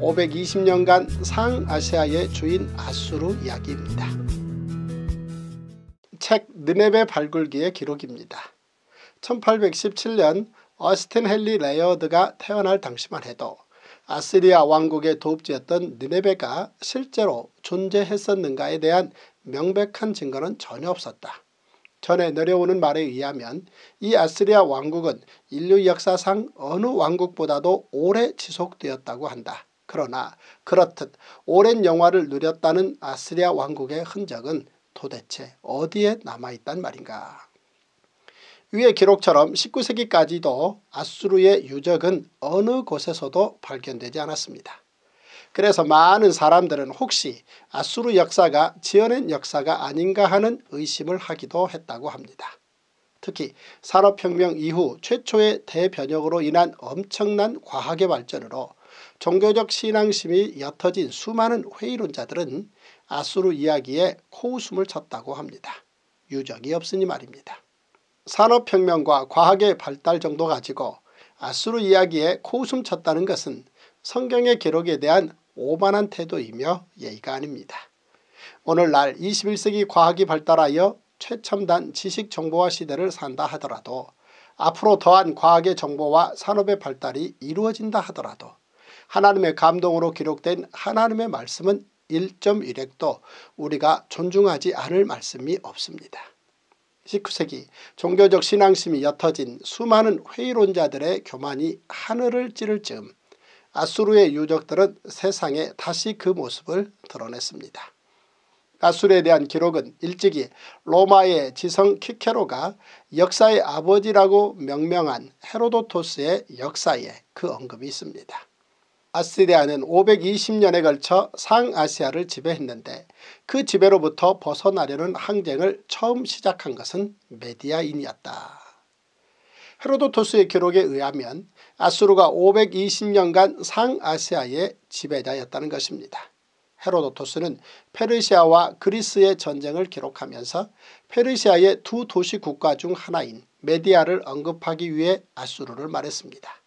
520년간 상아시아의 주인 아수르 이야기입니다. 책 느네베 발굴기의 기록입니다. 1817년 어스틴 헨리 레이어드가 태어날 당시만 해도 아시리아 왕국의 도읍지였던 느네베가 실제로 존재했었는가에 대한 명백한 증거는 전혀 없었다. 전에 내려오는 말에 의하면 이 아시리아 왕국은 인류 역사상 어느 왕국보다도 오래 지속되었다고 한다. 그러나 그렇듯 오랜 영화를 누렸다는 아스리아 왕국의 흔적은 도대체 어디에 남아있단 말인가. 위의 기록처럼 19세기까지도 아수르의 유적은 어느 곳에서도 발견되지 않았습니다. 그래서 많은 사람들은 혹시 아수르 역사가 지어낸 역사가 아닌가 하는 의심을 하기도 했다고 합니다. 특히 산업혁명 이후 최초의 대변혁으로 인한 엄청난 과학의 발전으로 종교적 신앙심이 옅어진 수많은 회의론자들은 아수르 이야기에 코웃음을 쳤다고 합니다. 유적이 없으니 말입니다. 산업혁명과 과학의 발달 정도 가지고 아수르 이야기에 코웃음 쳤다는 것은 성경의 기록에 대한 오만한 태도이며 예의가 아닙니다. 오늘날 21세기 과학이 발달하여 최첨단 지식 정보화 시대를 산다 하더라도 앞으로 더한 과학의 정보와 산업의 발달이 이루어진다 하더라도 하나님의 감동으로 기록된 하나님의 말씀은 1.1핵도 우리가 존중하지 않을 말씀이 없습니다. 19세기 종교적 신앙심이 옅어진 수많은 회의론자들의 교만이 하늘을 찌를 즈음 아수르의 유적들은 세상에 다시 그 모습을 드러냈습니다. 아수르에 대한 기록은 일찍이 로마의 지성 키케로가 역사의 아버지라고 명명한 헤로도토스의 역사에 그 언급이 있습니다. 아시리아는 520년에 걸쳐 상아시아를 지배했는데 그 지배로부터 벗어나려는 항쟁을 처음 시작한 것은 메디아인이었다. 헤로도토스의 기록에 의하면 아수르가 520년간 상아시아의 지배자였다는 것입니다. 헤로도토스는 페르시아와 그리스의 전쟁을 기록하면서 페르시아의 두 도시 국가 중 하나인 메디아를 언급하기 위해 아수르를 말했습니다.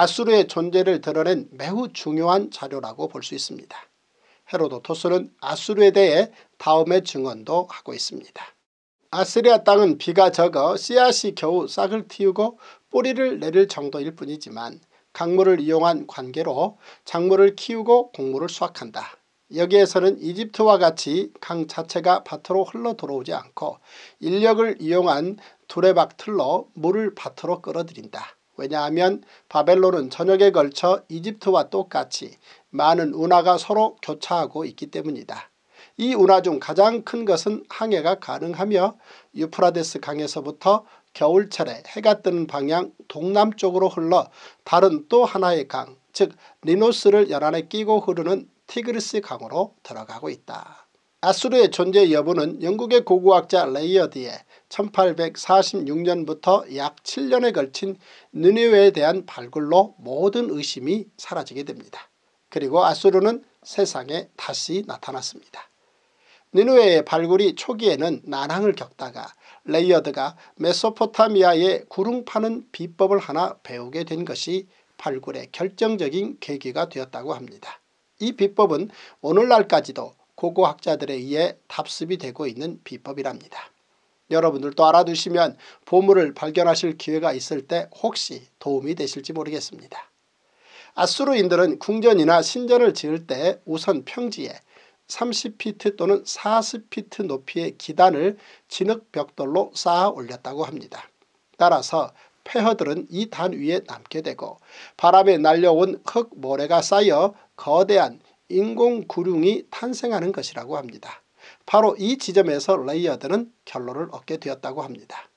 아수르의 존재를 드러낸 매우 중요한 자료라고 볼 수 있습니다. 헤로도토스는 아수르에 대해 다음의 증언도 하고 있습니다. 아스리아 땅은 비가 적어 씨앗이 겨우 싹을 틔우고 뿌리를 내릴 정도일 뿐이지만 강물을 이용한 관계로 작물을 키우고 곡물을 수확한다. 여기에서는 이집트와 같이 강 자체가 밭으로 흘러 들어오지 않고 인력을 이용한 두레박 틀로 물을 밭으로 끌어들인다. 왜냐하면 바벨론은 저녁에 걸쳐 이집트와 똑같이 많은 운하가 서로 교차하고 있기 때문이다. 이 운하 중 가장 큰 것은 항해가 가능하며 유프라데스 강에서부터 겨울철에 해가 뜨는 방향 동남쪽으로 흘러 다른 또 하나의 강, 즉 리노스를 연안에 끼고 흐르는 티그리스 강으로 들어가고 있다. 아수르의 존재 여부는 영국의 고고학자 레이어드의 1846년부터 약 7년에 걸친 느니웨에 대한 발굴로 모든 의심이 사라지게 됩니다. 그리고 아수르는 세상에 다시 나타났습니다. 니누에의 발굴이 초기에는 난항을 겪다가 레이어드가 메소포타미아의 구릉 파는 비법을 하나 배우게 된 것이 발굴의 결정적인 계기가 되었다고 합니다. 이 비법은 오늘날까지도 고고학자들에 의해 답습이 되고 있는 비법이랍니다. 여러분들도 알아두시면 보물을 발견하실 기회가 있을 때 혹시 도움이 되실지 모르겠습니다. 아수르인들은 궁전이나 신전을 지을 때 우선 평지에 30피트 또는 40피트 높이의 기단을 진흙벽돌로 쌓아 올렸다고 합니다. 따라서 폐허들은 이 단 위에 남게 되고 바람에 날려온 흙모래가 쌓여 거대한 인공구릉이 탄생하는 것이라고 합니다. 바로 이 지점에서 레이어드는 결론을 얻게 되었다고 합니다.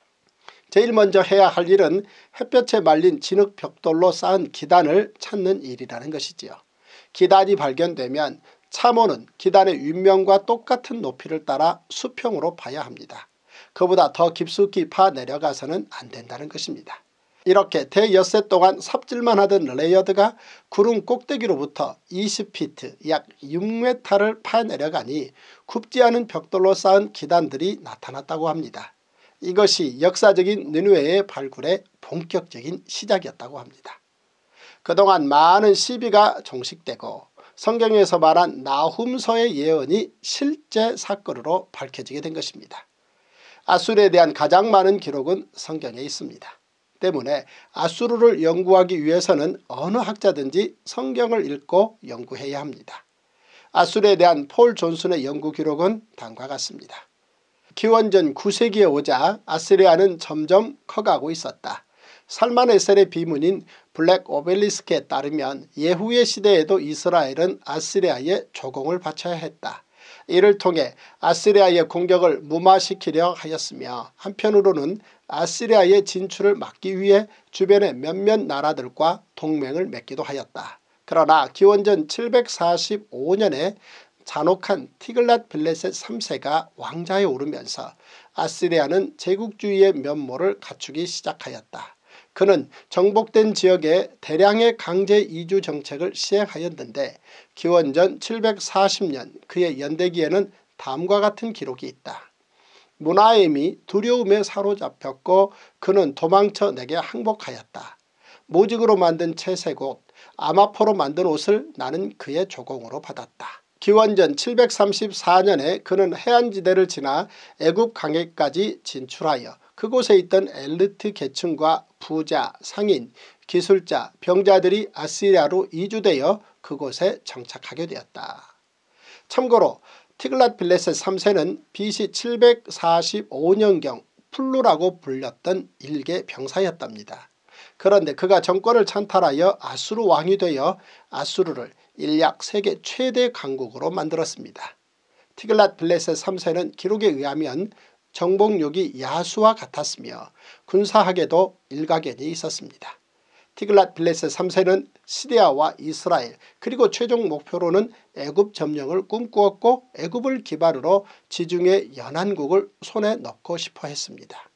제일 먼저 해야 할 일은 햇볕에 말린 진흙 벽돌로 쌓은 기단을 찾는 일이라는 것이지요. 기단이 발견되면 참호는 기단의 윗면과 똑같은 높이를 따라 수평으로 봐야 합니다. 그보다 더 깊숙이 파 내려가서는 안 된다는 것입니다. 이렇게 대여새 동안 삽질만 하던 레이어드가 구름 꼭대기로부터 20피트 약 6m를 파내려가니 굽지 않은 벽돌로 쌓은 기단들이 나타났다고 합니다. 이것이 역사적인 느누에의 발굴의 본격적인 시작이었다고 합니다. 그동안 많은 시비가 종식되고 성경에서 말한 나훔서의 예언이 실제 사건으로 밝혀지게 된 것입니다. 아술에 대한 가장 많은 기록은 성경에 있습니다. 때문에 아수르를 연구하기 위해서는 어느 학자든지 성경을 읽고 연구해야 합니다. 아수르에 대한 폴 존슨의 연구 기록은 다음과 같습니다. 기원전 9세기에 오자 아스리아는 점점 커가고 있었다. 살만 에셀의 비문인 블랙 오벨리스크에 따르면 예후의 시대에도 이스라엘은 아스리아에 조공을 바쳐야 했다. 이를 통해 아시리아의 공격을 무마시키려 하였으며 한편으로는 아시리아의 진출을 막기 위해 주변의 몇몇 나라들과 동맹을 맺기도 하였다. 그러나 기원전 745년에 잔혹한 티글랏 빌레셋 3세가 왕자에 오르면서 아시리아는 제국주의의 면모를 갖추기 시작하였다. 그는 정복된 지역에 대량의 강제 이주 정책을 시행하였는데 기원전 740년 그의 연대기에는 다음과 같은 기록이 있다. 문하임이 두려움에 사로잡혔고 그는 도망쳐 내게 항복하였다. 모직으로 만든 채색옷, 아마포로 만든 옷을 나는 그의 조공으로 받았다. 기원전 734년에 그는 해안지대를 지나 애굽 강해까지 진출하여 그곳에 있던 엘리트 계층과 부자, 상인, 기술자, 병자들이 아시리아로 이주되어 그곳에 정착하게 되었다. 참고로 티글랏필레셋 3세는 BC 745년경 플루라고 불렸던 일개 병사였답니다. 그런데 그가 정권을 찬탈하여 아수르 왕이 되어 아수르를 일약 세계 최대 강국으로 만들었습니다. 티글랏 빌레셋 3세는 기록에 의하면 정복력이 야수와 같았으며 군사학에도 일가견이 있었습니다. 티글랏 빌레스 3세는 시리아와 이스라엘 그리고 최종 목표로는 애굽 점령을 꿈꾸었고 애굽을 기반으로 지중해 연안국을 손에 넣고 싶어 했습니다.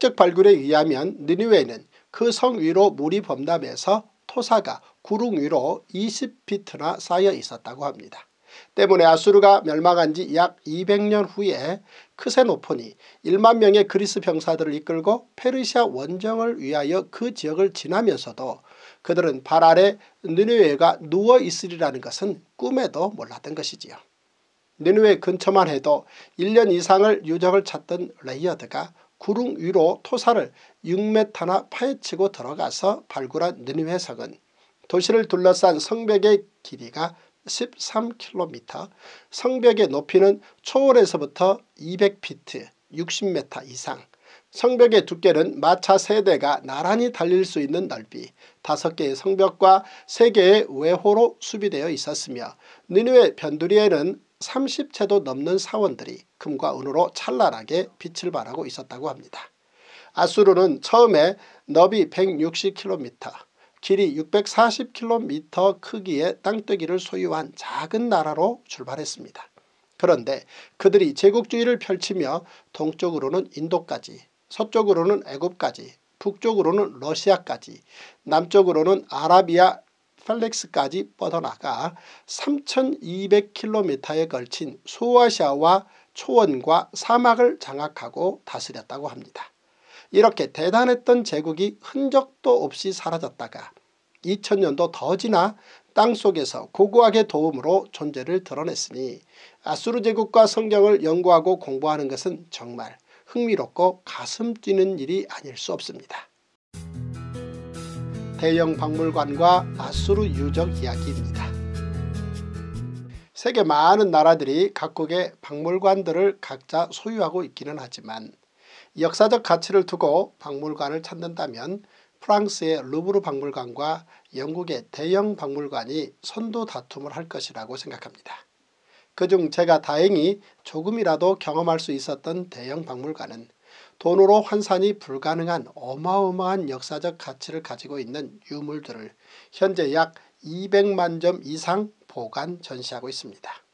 고고학적 발굴에 의하면 느니웨는 그 성 위로 물이 범람해서 토사가 구릉 위로 20피트나 쌓여 있었다고 합니다. 때문에 아수르가 멸망한 지 약 200년 후에 크세노폰이 1만 명의 그리스 병사들을 이끌고 페르시아 원정을 위하여 그 지역을 지나면서도 그들은 발 아래 느뉴웨가 누워있으리라는 것은 꿈에도 몰랐던 것이지요. 느뉴웨 근처만 해도 1년 이상을 유적을 찾던 레이어드가 구릉 위로 토사를 6m나 파헤치고 들어가서 발굴한 느뉴웨석은 도시를 둘러싼 성벽의 길이가 13km, 성벽의 높이는 초월에서부터 200피트 60m 이상, 성벽의 두께는 마차 세대가 나란히 달릴 수 있는 넓이, 다섯 개의 성벽과 세개의 외호로 수비되어 있었으며 니누의 변두리에는 30채도 넘는 사원들이 금과 은으로 찬란하게 빛을 발하고 있었다고 합니다. 아수르는 처음에 너비 160km, 길이 640km 크기의 땅뜨기를 소유한 작은 나라로 출발했습니다. 그런데 그들이 제국주의를 펼치며 동쪽으로는 인도까지 서쪽으로는 애굽까지 북쪽으로는 러시아까지 남쪽으로는 아라비아 펠렉스까지 뻗어나가 3200km에 걸친 소아시아와 초원과 사막을 장악하고 다스렸다고 합니다. 이렇게 대단했던 제국이 흔적도 없이 사라졌다가 2000년도 더 지나 땅속에서 고고학의 도움으로 존재를 드러냈으니 아수르 제국과 성경을 연구하고 공부하는 것은 정말 흥미롭고 가슴 뛰는 일이 아닐 수 없습니다. 대형 박물관과 아수르 유적 이야기입니다. 세계 많은 나라들이 각국의 박물관들을 각자 소유하고 있기는 하지만 역사적 가치를 두고 박물관을 찾는다면 프랑스의 루브르 박물관과 영국의 대형 박물관이 선도 다툼을 할 것이라고 생각합니다. 그중 제가 다행히 조금이라도 경험할 수 있었던 대형 박물관은 돈으로 환산이 불가능한 어마어마한 역사적 가치를 가지고 있는 유물들을 현재 약 200만 점 이상 보관 전시하고 있습니다.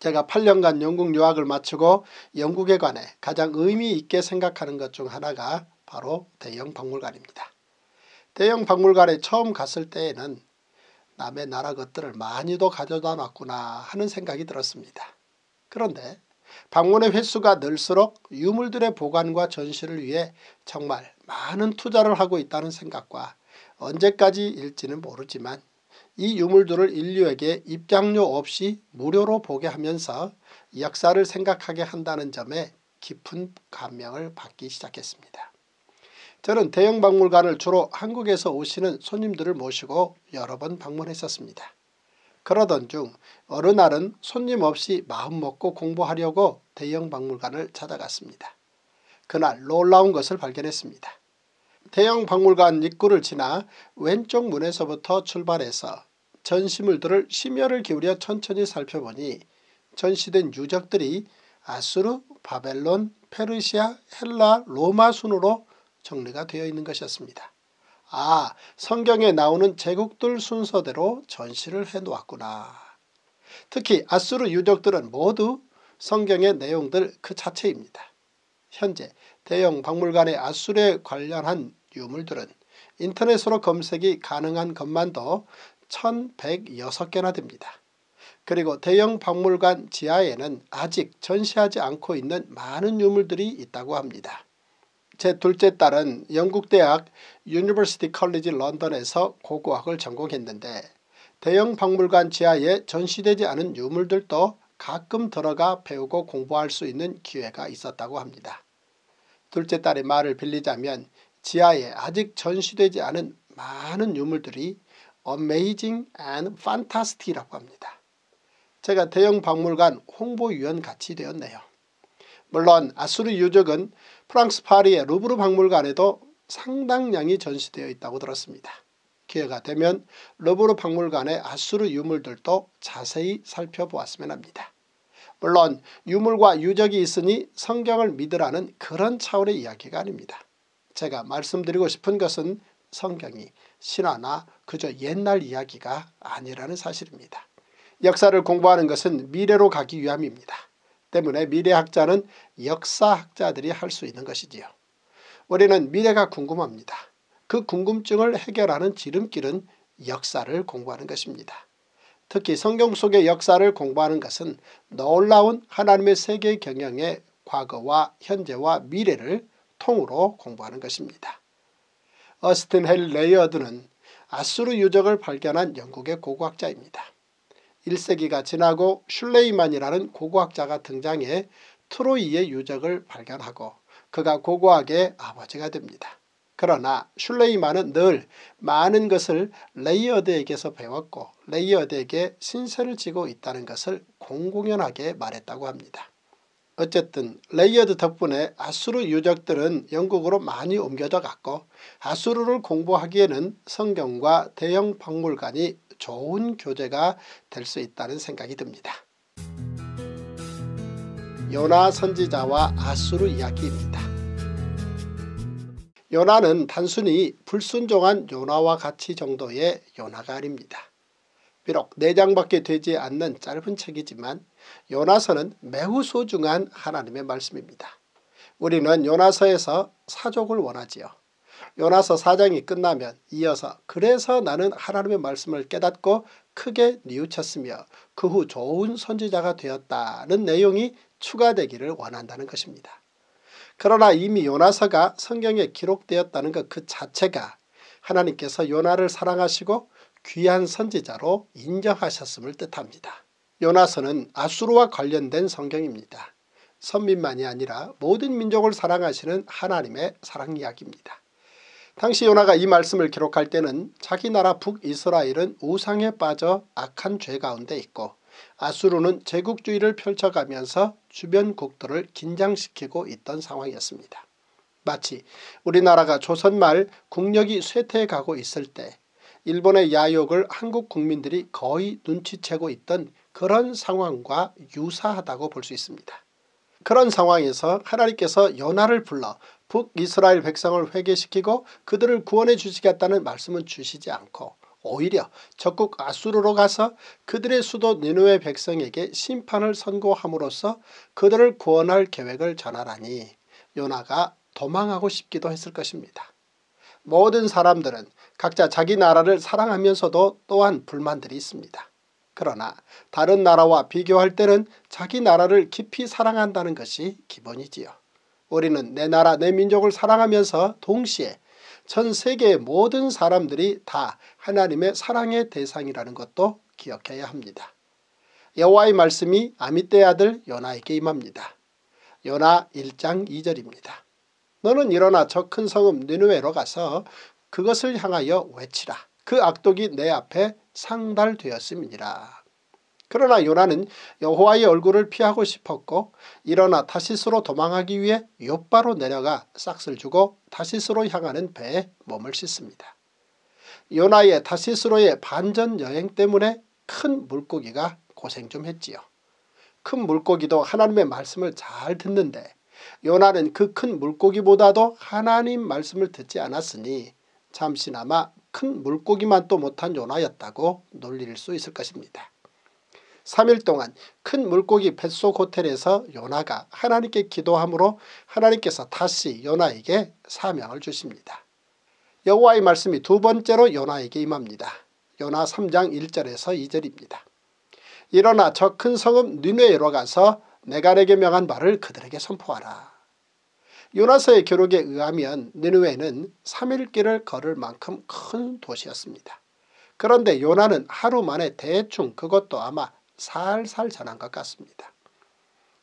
제가 8년간 영국 유학을 마치고 영국에 관해 가장 의미 있게 생각하는 것 중 하나가 바로 대영 박물관입니다. 대형 박물관에 처음 갔을 때에는 남의 나라 것들을 많이도 가져다 놨구나 하는 생각이 들었습니다. 그런데 방문의 횟수가 늘수록 유물들의 보관과 전시를 위해 정말 많은 투자를 하고 있다는 생각과 언제까지 일지는 모르지만 이 유물들을 인류에게 입장료 없이 무료로 보게 하면서 역사를 생각하게 한다는 점에 깊은 감명을 받기 시작했습니다. 저는 대형 박물관을 주로 한국에서 오시는 손님들을 모시고 여러 번 방문했었습니다. 그러던 중 어느 날은 손님 없이 마음먹고 공부하려고 대형 박물관을 찾아갔습니다. 그날 놀라운 것을 발견했습니다. 대형 박물관 입구를 지나 왼쪽 문에서부터 출발해서 전시물들을 심혈을 기울여 천천히 살펴보니 전시된 유적들이 아수르, 바벨론, 페르시아, 헬라, 로마 순으로 정리가 되어 있는 것이었습니다. 아, 성경에 나오는 제국들 순서대로 전시를 해놓았구나. 특히 아수르 유적들은 모두 성경의 내용들 그 자체입니다. 현재 대형 박물관의 아수르에 관련한 유물들은 인터넷으로 검색이 가능한 것만 도 1106개나 됩니다. 그리고 대형 박물관 지하에는 아직 전시하지 않고 있는 많은 유물들이 있다고 합니다. 제 둘째 딸은 영국대학 유니버시티 컬리지 런던에서 고고학을 전공했는데 대형 박물관 지하에 전시되지 않은 유물들도 가끔 들어가 배우고 공부할 수 있는 기회가 있었다고 합니다. 둘째 딸의 말을 빌리자면 지하에 아직 전시되지 않은 많은 유물들이 amazing and fantastic라고 합니다. 제가 대형 박물관 홍보위원 같이 되었네요. 물론 아수르 유적은 프랑스 파리의 루브르 박물관에도 상당량이 전시되어 있다고 들었습니다. 기회가 되면 루브르 박물관의 아수르 유물들도 자세히 살펴보았으면 합니다. 물론 유물과 유적이 있으니 성경을 믿으라는 그런 차원의 이야기가 아닙니다. 제가 말씀드리고 싶은 것은 성경이 신화나 그저 옛날 이야기가 아니라는 사실입니다. 역사를 공부하는 것은 미래로 가기 위함입니다. 때문에 미래학자는 역사학자들이 할 수 있는 것이지요. 우리는 미래가 궁금합니다. 그 궁금증을 해결하는 지름길은 역사를 공부하는 것입니다. 특히 성경 속의 역사를 공부하는 것은 놀라운 하나님의 세계 경영의 과거와 현재와 미래를 통으로 공부하는 것입니다. 어스틴헬 레이어드는 아수르 유적을 발견한 영국의 고고학자입니다. 1세기가 지나고 슐레이만이라는 고고학자가 등장해 트로이의 유적을 발견하고 그가 고고학의 아버지가 됩니다. 그러나 슐레이만은 늘 많은 것을 레이어드에게서 배웠고 레이어드에게 신세를 지고 있다는 것을 공공연하게 말했다고 합니다. 어쨌든 레이어드 덕분에 아수르 유적들은 영국으로 많이 옮겨져 갔고 아수르를 공부하기에는 성경과 대형 박물관이 좋은 교재가 될 수 있다는 생각이 듭니다. 요나 선지자와 아수르 이야기입니다. 요나는 단순히 불순종한 요나와 같이 정도의 요나가 아닙니다. 비록 4장밖에 되지 않는 짧은 책이지만 요나서는 매우 소중한 하나님의 말씀입니다. 우리는 요나서에서 사족을 원하지요. 요나서 사장이 끝나면 이어서 그래서 나는 하나님의 말씀을 깨닫고 크게 뉘우쳤으며 그 후 좋은 선지자가 되었다는 내용이 추가되기를 원한다는 것입니다. 그러나 이미 요나서가 성경에 기록되었다는 것 그 자체가 하나님께서 요나를 사랑하시고 귀한 선지자로 인정하셨음을 뜻합니다. 요나서는 아수르와 관련된 성경입니다. 선민만이 아니라 모든 민족을 사랑하시는 하나님의 사랑 이야기입니다. 당시 요나가 이 말씀을 기록할 때는 자기 나라 북이스라엘은 우상에 빠져 악한 죄 가운데 있고 아수르는 제국주의를 펼쳐가면서 주변국들을 긴장시키고 있던 상황이었습니다. 마치 우리나라가 조선말 국력이 쇠퇴해가고 있을 때 일본의 야욕을 한국 국민들이 거의 눈치채고 있던 그런 상황과 유사하다고 볼 수 있습니다. 그런 상황에서 하나님께서 요나를 불러 북이스라엘 백성을 회개시키고 그들을 구원해 주시겠다는 말씀은 주시지 않고 오히려 적국 아수르로 가서 그들의 수도 니누의 백성에게 심판을 선고함으로써 그들을 구원할 계획을 전하라니 요나가 도망하고 싶기도 했을 것입니다. 모든 사람들은 각자 자기 나라를 사랑하면서도 또한 불만들이 있습니다. 그러나 다른 나라와 비교할 때는 자기 나라를 깊이 사랑한다는 것이 기본이지요. 우리는 내 나라 내 민족을 사랑하면서 동시에 전 세계의 모든 사람들이 다 하나님의 사랑의 대상이라는 것도 기억해야 합니다. 여호와의 말씀이 아미떼 아들 요나에게 임합니다. 요나 1장 2절입니다. 너는 일어나 저 큰 성읍 느누에로 가서 그것을 향하여 외치라. 그 악독이 내 앞에 상달되었음이니라. 그러나 요나는 여호와의 얼굴을 피하고 싶었고 일어나 다시스로 도망하기 위해 요바로 내려가 싹쓸 주고 다시스로 향하는 배에 몸을 씻습니다. 요나의 다시스로의 반전 여행 때문에 큰 물고기가 고생 좀 했지요. 큰 물고기도 하나님의 말씀을 잘 듣는데 요나는 그 큰 물고기보다도 하나님 말씀을 듣지 않았으니 잠시나마 큰 물고기만도 못한 요나였다고 놀릴 수 있을 것입니다. 3일 동안 큰 물고기 뱃속 호텔에서 요나가 하나님께 기도함으로 하나님께서 다시 요나에게 사명을 주십니다. 여호와의 말씀이 두 번째로 요나에게 임합니다. 요나 3장 1절에서 2절입니다. 일어나 저 큰 성읍 니누에로 가서 내가 내게 명한 바를 그들에게 선포하라. 요나서의 기록에 의하면 니누에는 3일 길을 걸을 만큼 큰 도시였습니다. 그런데 요나는 하루 만에 대충 그것도 아마 살살 전한 것 같습니다.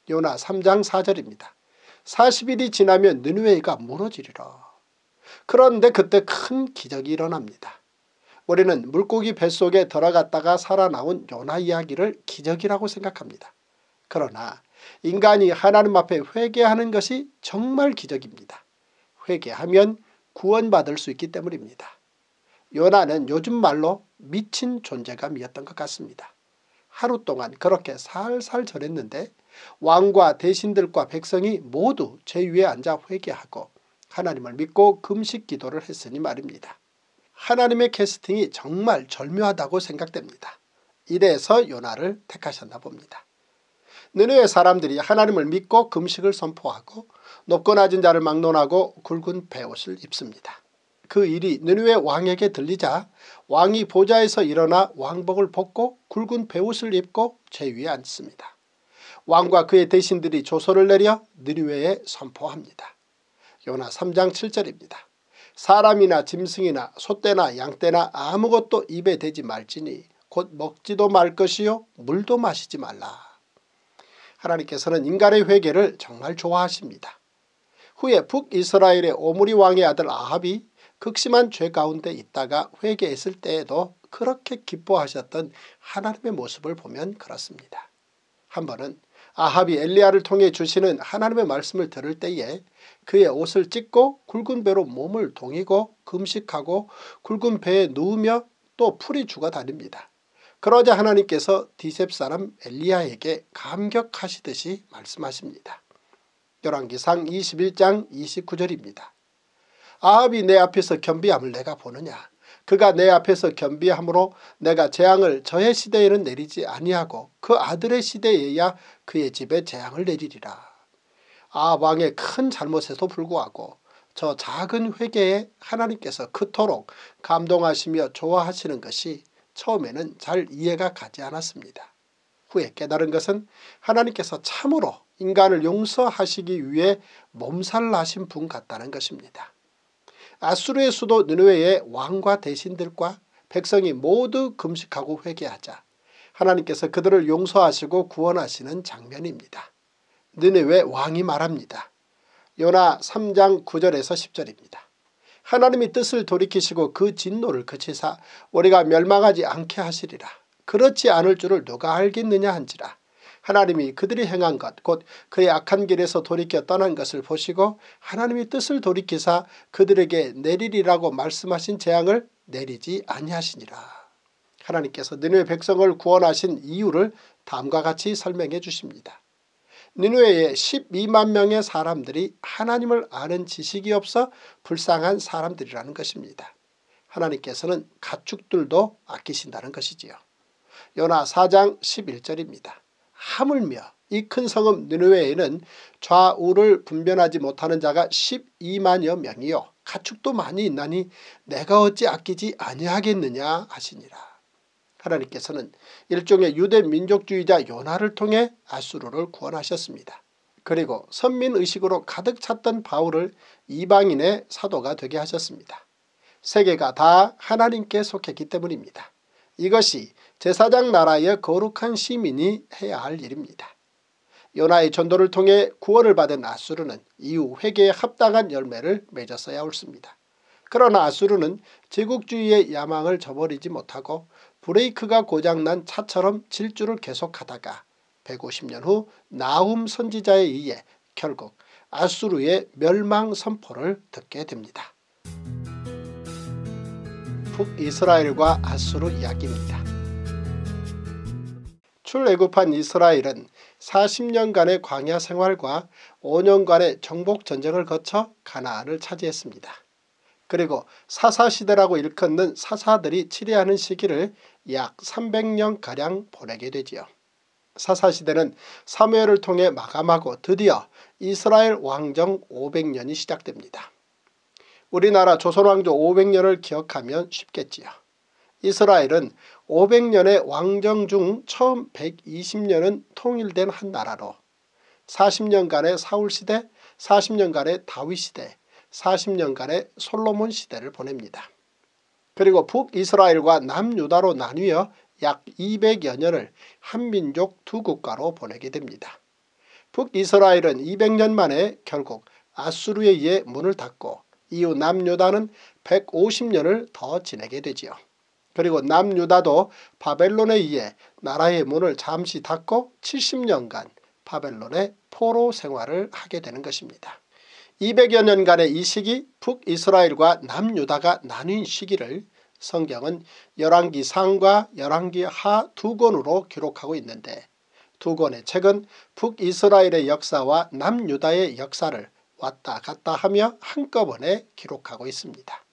요나 3장 4절입니다. 40일이 지나면 느누웨이가 무너지리라. 그런데 그때 큰 기적이 일어납니다. 우리는 물고기 뱃속에 들어갔다가 살아나온 요나 이야기를 기적이라고 생각합니다. 그러나 인간이 하나님 앞에 회개하는 것이 정말 기적입니다. 회개하면 구원받을 수 있기 때문입니다. 요나는 요즘 말로 미친 존재감이었던 것 같습니다. 하루 동안 그렇게 살살 절했는데 왕과 대신들과 백성이 모두 제 위에 앉아 회개하고 하나님을 믿고 금식 기도를 했으니 말입니다. 하나님의 캐스팅이 정말 절묘하다고 생각됩니다. 이래서 요나를 택하셨나 봅니다. 느느의 사람들이 하나님을 믿고 금식을 선포하고 높고 낮은 자를 막론하고 굵은 배옷을 입습니다. 그 일이 느느의 왕에게 들리자 왕이 보좌에서 일어나 왕복을 벗고 굵은 배옷을 입고 제 위에 앉습니다. 왕과 그의 대신들이 조서를 내려 느느웨에 선포합니다. 요나 3장 7절입니다. 사람이나 짐승이나 소떼나 양떼나 아무것도 입에 대지 말지니 곧 먹지도 말 것이요 물도 마시지 말라. 하나님께서는 인간의 회개를 정말 좋아하십니다. 후에 북이스라엘의 오므리 왕의 아들 아합이 극심한 죄 가운데 있다가 회개했을 때에도 그렇게 기뻐하셨던 하나님의 모습을 보면 그렇습니다. 한 번은 아합이 엘리야를 통해 주시는 하나님의 말씀을 들을 때에 그의 옷을 찢고 굵은 배로 몸을 동이고 금식하고 굵은 배에 누우며 또 풀이 죽어 다닙니다. 그러자 하나님께서 디셉 사람 엘리야에게 감격하시듯이 말씀하십니다. 열왕기상 21장 29절입니다. 아합이 내 앞에서 겸비함을 내가 보느냐 그가 내 앞에서 겸비함으로 내가 재앙을 저의 시대에는 내리지 아니하고 그 아들의 시대에야 그의 집에 재앙을 내리리라. 아 왕의 큰 잘못에도 불구하고 저 작은 회개에 하나님께서 그토록 감동하시며 좋아하시는 것이 처음에는 잘 이해가 가지 않았습니다. 후에 깨달은 것은 하나님께서 참으로 인간을 용서하시기 위해 몸살나신 분 같다는 것입니다. 아수르의 수도 느누에의 왕과 대신들과 백성이 모두 금식하고 회개하자 하나님께서 그들을 용서하시고 구원하시는 장면입니다. 느네웨 왕이 말합니다. 요나 3장 9절에서 10절입니다. 하나님이 뜻을 돌이키시고 그 진노를 그치사 우리가 멸망하지 않게 하시리라. 그렇지 않을 줄을 누가 알겠느냐 한지라. 하나님이 그들이 행한 것 곧 그의 악한 길에서 돌이켜 떠난 것을 보시고 하나님이 뜻을 돌이키사 그들에게 내리리라고 말씀하신 재앙을 내리지 아니하시니라. 하나님께서 느누 백성을 구원하신 이유를 다음과 같이 설명해 주십니다. 니누에의 12만 명의 사람들이 하나님을 아는 지식이 없어 불쌍한 사람들이라는 것입니다. 하나님께서는 가축들도 아끼신다는 것이지요. 요나 4장 11절입니다. 하물며 이 큰 성읍 느누웨에는 좌우를 분별하지 못하는 자가 12만여 명이요 가축도 많이 있나니 내가 어찌 아끼지 아니하겠느냐 하시니라. 하나님께서는 일종의 유대 민족주의자 요나를 통해 아수르를 구원하셨습니다. 그리고 선민의식으로 가득 찼던 바울을 이방인의 사도가 되게 하셨습니다. 세계가 다 하나님께 속했기 때문입니다. 이것이 제사장 나라의 거룩한 시민이 해야 할 일입니다. 요나의 전도를 통해 구원을 받은 아수르는 이후 회계에 합당한 열매를 맺었어야 옳습니다. 그러나 아수르는 제국주의의 야망을 저버리지 못하고 브레이크가 고장난 차처럼 질주를 계속하다가 150년 후 나훔 선지자에 의해 결국 아수르의 멸망 선포를 듣게 됩니다. 북이스라엘과 아수르 이야기입니다. 출애굽한 이스라엘은 40년간의 광야 생활과 5년간의 정복 전쟁을 거쳐 가나안을 차지했습니다. 그리고 사사시대라고 일컫는 사사들이 치리하는 시기를 약 300년가량 보내게 되지요. 사사시대는 사무엘을 통해 마감하고 드디어 이스라엘 왕정 500년이 시작됩니다. 우리나라 조선왕조 500년을 기억하면 쉽겠지요. 이스라엘은 500년의 왕정 중 처음 120년은 통일된 한 나라로 40년간의 사울시대, 40년간의 다윗시대, 40년간의 솔로몬 시대를 보냅니다. 그리고 북이스라엘과 남유다로 나뉘어 약 200여 년을 한민족 두 국가로 보내게 됩니다. 북이스라엘은 200년 만에 결국 아수르에 의해 문을 닫고 이후 남유다는 150년을 더 지내게 되지요. 그리고 남유다도 바벨론에 의해 나라의 문을 잠시 닫고 70년간 바벨론의 포로 생활을 하게 되는 것입니다. 200여 년간의 이 시기 북이스라엘과 남유다가 나뉜 시기를 성경은 열왕기 상과 열왕기 하 두 권으로 기록하고 있는데 두 권의 책은 북이스라엘의 역사와 남유다의 역사를 왔다 갔다 하며 한꺼번에 기록하고 있습니다.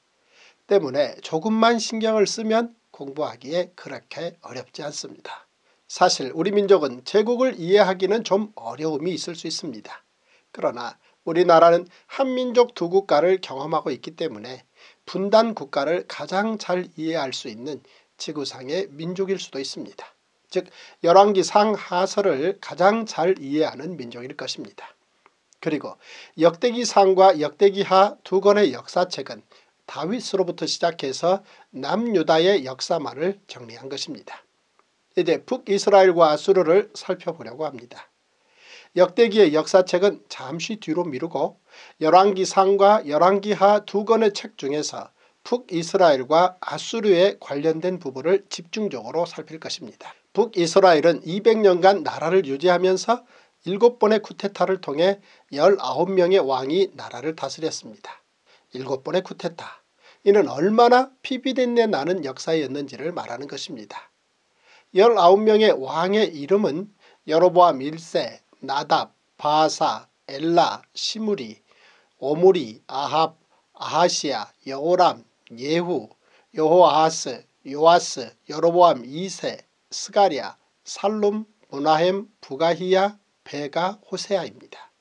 때문에 조금만 신경을 쓰면 공부하기에 그렇게 어렵지 않습니다. 사실 우리 민족은 제국을 이해하기는 좀 어려움이 있을 수 있습니다. 그러나 우리나라는 한민족 두 국가를 경험하고 있기 때문에 분단 국가를 가장 잘 이해할 수 있는 지구상의 민족일 수도 있습니다. 즉 열왕기 상하설을 가장 잘 이해하는 민족일 것입니다. 그리고 역대기상과 역대기하 두 권의 역사책은 다윗으로부터 시작해서 남유다의 역사만을 정리한 것입니다. 이제 북이스라엘과 수르를 살펴보려고 합니다. 역대기의 역사책은 잠시 뒤로 미루고 열왕기상과 열왕기하 두 권의 책 중에서 북이스라엘과 아수르에 관련된 부분을 집중적으로 살필 것입니다. 북이스라엘은 200년간 나라를 유지하면서 7번의 쿠데타를 통해 19명의 왕이 나라를 다스렸습니다. 7번의 쿠데타. 이는 얼마나 피비린내 나는 역사였는지를 말하는 것입니다. 19명의 왕의 이름은 여로보암 1세, 나답, 바사, 엘라, 시무리, 오무리 아합, 아하시아 여호람, 예후, 여호아하스, 요아스, 여로보암 2세, 스가리아 살룸, 문하햄, 부가히야, 베가, 호세아입니다.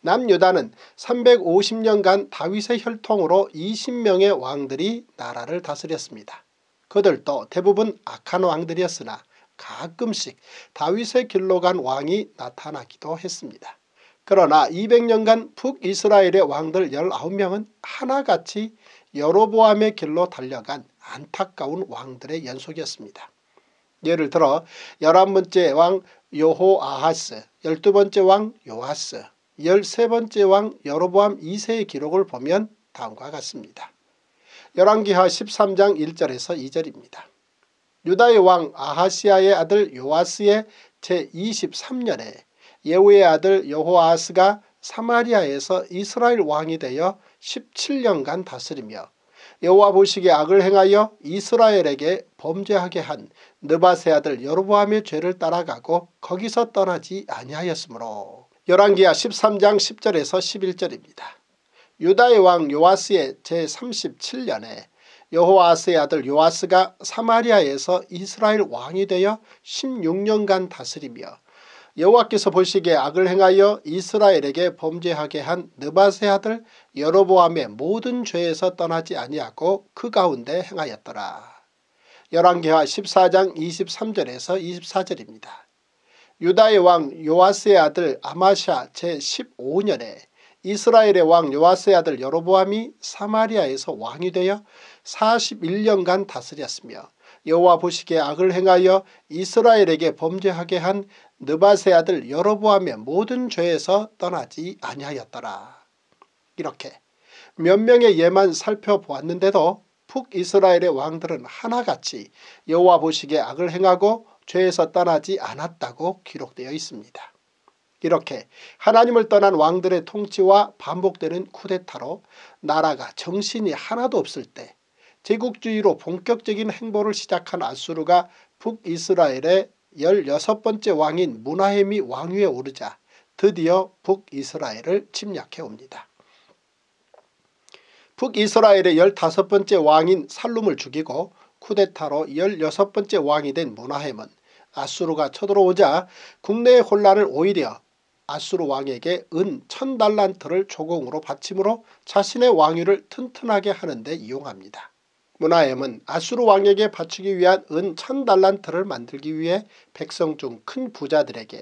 남유다는 350년간 다윗의 혈통으로 20명의 왕들이 나라를 다스렸습니다. 그들도 대부분 악한 왕들이었으나 가끔씩 다윗의 길로 간 왕이 나타나기도 했습니다. 그러나 200년간 북이스라엘의 왕들 19명은 하나같이 여로보암의 길로 달려간 안타까운 왕들의 연속이었습니다. 예를 들어 11번째 왕 요호아하스, 12번째 왕 요하스, 13번째 왕 여로보암 2세의 기록을 보면 다음과 같습니다. 열왕기하 13장 1절에서 2절입니다. 유다의 왕 아하시아의 아들 요아스의 제23년에 예후의 아들 여호아스가 사마리아에서 이스라엘 왕이 되어 17년간 다스리며 여호와 보시기에 악을 행하여 이스라엘에게 범죄하게 한 느바세 아들 여로보암의 죄를 따라가고 거기서 떠나지 아니하였으므로 열왕기하 13장 10절에서 11절입니다. 유다의 왕 요아스의 제37년에 여호와스의 아들 요아스가 사마리아에서 이스라엘 왕이 되어 16년간 다스리며 여호와께서 보시기에 악을 행하여 이스라엘에게 범죄하게 한 느바세 아들 여로보암의 모든 죄에서 떠나지 아니하고 그 가운데 행하였더라. 열왕기하 14장 23절에서 24절입니다. 유다의 왕 요아스의 아들 아마샤 제15년에 이스라엘의 왕 요아스의 아들 여로보암이 사마리아에서 왕이 되어 41년간 다스렸으며 여호와 보시기에 악을 행하여 이스라엘에게 범죄하게 한 느바세 아들 여로보암의 모든 죄에서 떠나지 아니하였더라. 이렇게 몇 명의 예만 살펴보았는데도 북이스라엘의 왕들은 하나같이 여호와 보시기에 악을 행하고 죄에서 떠나지 않았다고 기록되어 있습니다. 이렇게 하나님을 떠난 왕들의 통치와 반복되는 쿠데타로 나라가 정신이 하나도 없을 때 제국주의로 본격적인 행보를 시작한 아수르가 북이스라엘의 16번째 왕인 문하햄이 왕위에 오르자 드디어 북이스라엘을 침략해 옵니다. 북이스라엘의 15번째 왕인 살룸을 죽이고 쿠데타로 16번째 왕이 된 문하햄은 아수르가 쳐들어오자 국내의 혼란을 오히려 아수르 왕에게 은 천달란트를 조공으로 바침으로 자신의 왕위를 튼튼하게 하는 데 이용합니다. 문하엠은 아수르 왕에게 바치기 위한 은 천 달란트를 만들기 위해 백성 중 큰 부자들에게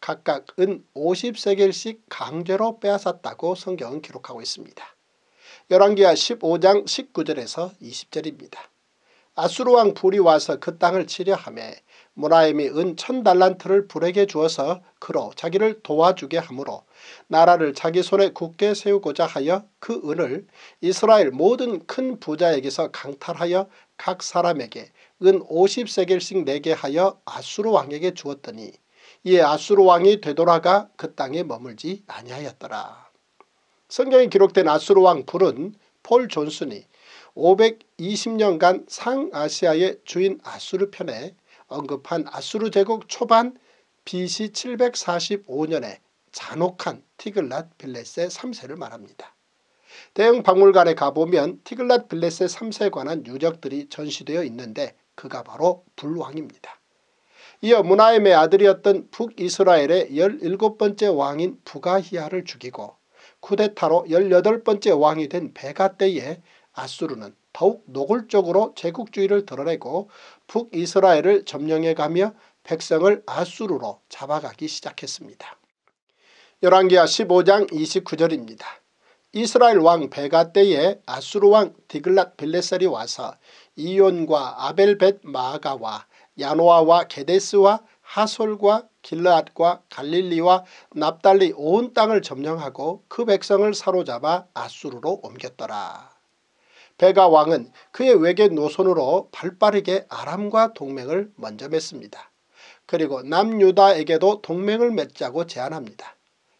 각각 은 50세겔씩 강제로 빼앗았다고 성경은 기록하고 있습니다. 열왕기하 15장 19절에서 20절입니다. 아수르 왕 불이 와서 그 땅을 치려 함에 모라임이 은 천달란트를 불에게 주어서 그로 자기를 도와주게 하므로 나라를 자기 손에 굳게 세우고자 하여 그 은을 이스라엘 모든 큰 부자에게서 강탈하여 각 사람에게 은 50세겔씩 내게 하여 아수르 왕에게 주었더니 이에 아수르 왕이 되돌아가 그 땅에 머물지 아니하였더라. 성경에 기록된 아수르 왕 불은 폴 존슨이 520년간 상아시아의 주인 아수르 편에 언급한 아수르 제국 초반 BC 745년에 잔혹한 티글랏 빌레세 3세를 말합니다. 대형 박물관에 가보면 티글랏 빌레세 3세에 관한 유적들이 전시되어 있는데 그가 바로 불왕입니다. 이어 문하임의 아들이었던 북이스라엘의 17번째 왕인 부가히아를 죽이고 쿠데타로 18번째 왕이 된 베가 때에 아수르는 더욱 노골적으로 제국주의를 드러내고 북이스라엘을 점령해가며 백성을 아수르로 잡아가기 시작했습니다. 열왕기하 15장 29절입니다. 이스라엘 왕 베가 때에 아수르 왕 디글랏 빌레셀이 와서 이온과 아벨벳 마아가와 야노아와 게데스와 하솔과 길라앗과 갈릴리와 납달리 온 땅을 점령하고 그 백성을 사로잡아 아수르로 옮겼더라. 베가 왕은 그의 외계 노선으로 발빠르게 아람과 동맹을 먼저 맺습니다. 그리고 남유다에게도 동맹을 맺자고 제안합니다.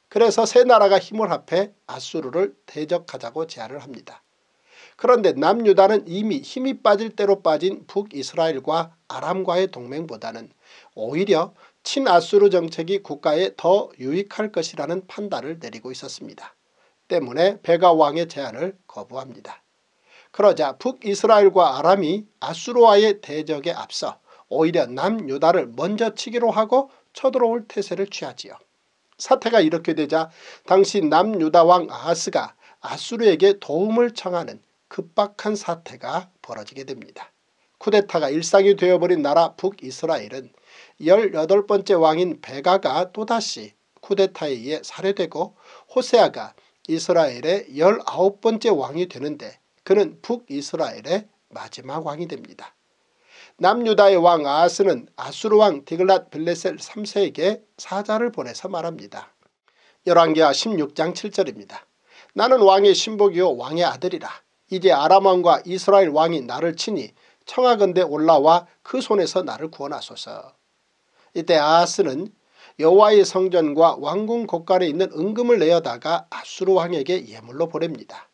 그래서 세 나라가 힘을 합해 아수르를 대적하자고 제안을 합니다. 그런데 남유다는 이미 힘이 빠질 대로 빠진 북이스라엘과 아람과의 동맹보다는 오히려 친아수르 정책이 국가에 더 유익할 것이라는 판단을 내리고 있었습니다. 때문에 베가 왕의 제안을 거부합니다. 그러자 북이스라엘과 아람이 아수로와의 대적에 앞서 오히려 남유다를 먼저 치기로 하고 쳐들어올 태세를 취하지요. 사태가 이렇게 되자 당시 남유다 왕 아하스가 아수르에게 도움을 청하는 급박한 사태가 벌어지게 됩니다. 쿠데타가 일상이 되어버린 나라 북이스라엘은 18번째 왕인 베가가 또다시 쿠데타에 의해 살해되고 호세아가 이스라엘의 19번째 왕이 되는데 그는 북이스라엘의 마지막 왕이 됩니다. 남유다의 왕 아하스는 아수르 왕 디글랏 빌레셀 3세에게 사자를 보내서 말합니다. 열왕기하 16장 7절입니다. 나는 왕의 신복이요 왕의 아들이라. 이제 아람왕과 이스라엘 왕이 나를 치니 청하건대 올라와 그 손에서 나를 구원하소서. 이때 아하스는 여호와의 성전과 왕궁 곳간에 있는 은금을 내어다가 아수르 왕에게 예물로 보냅니다.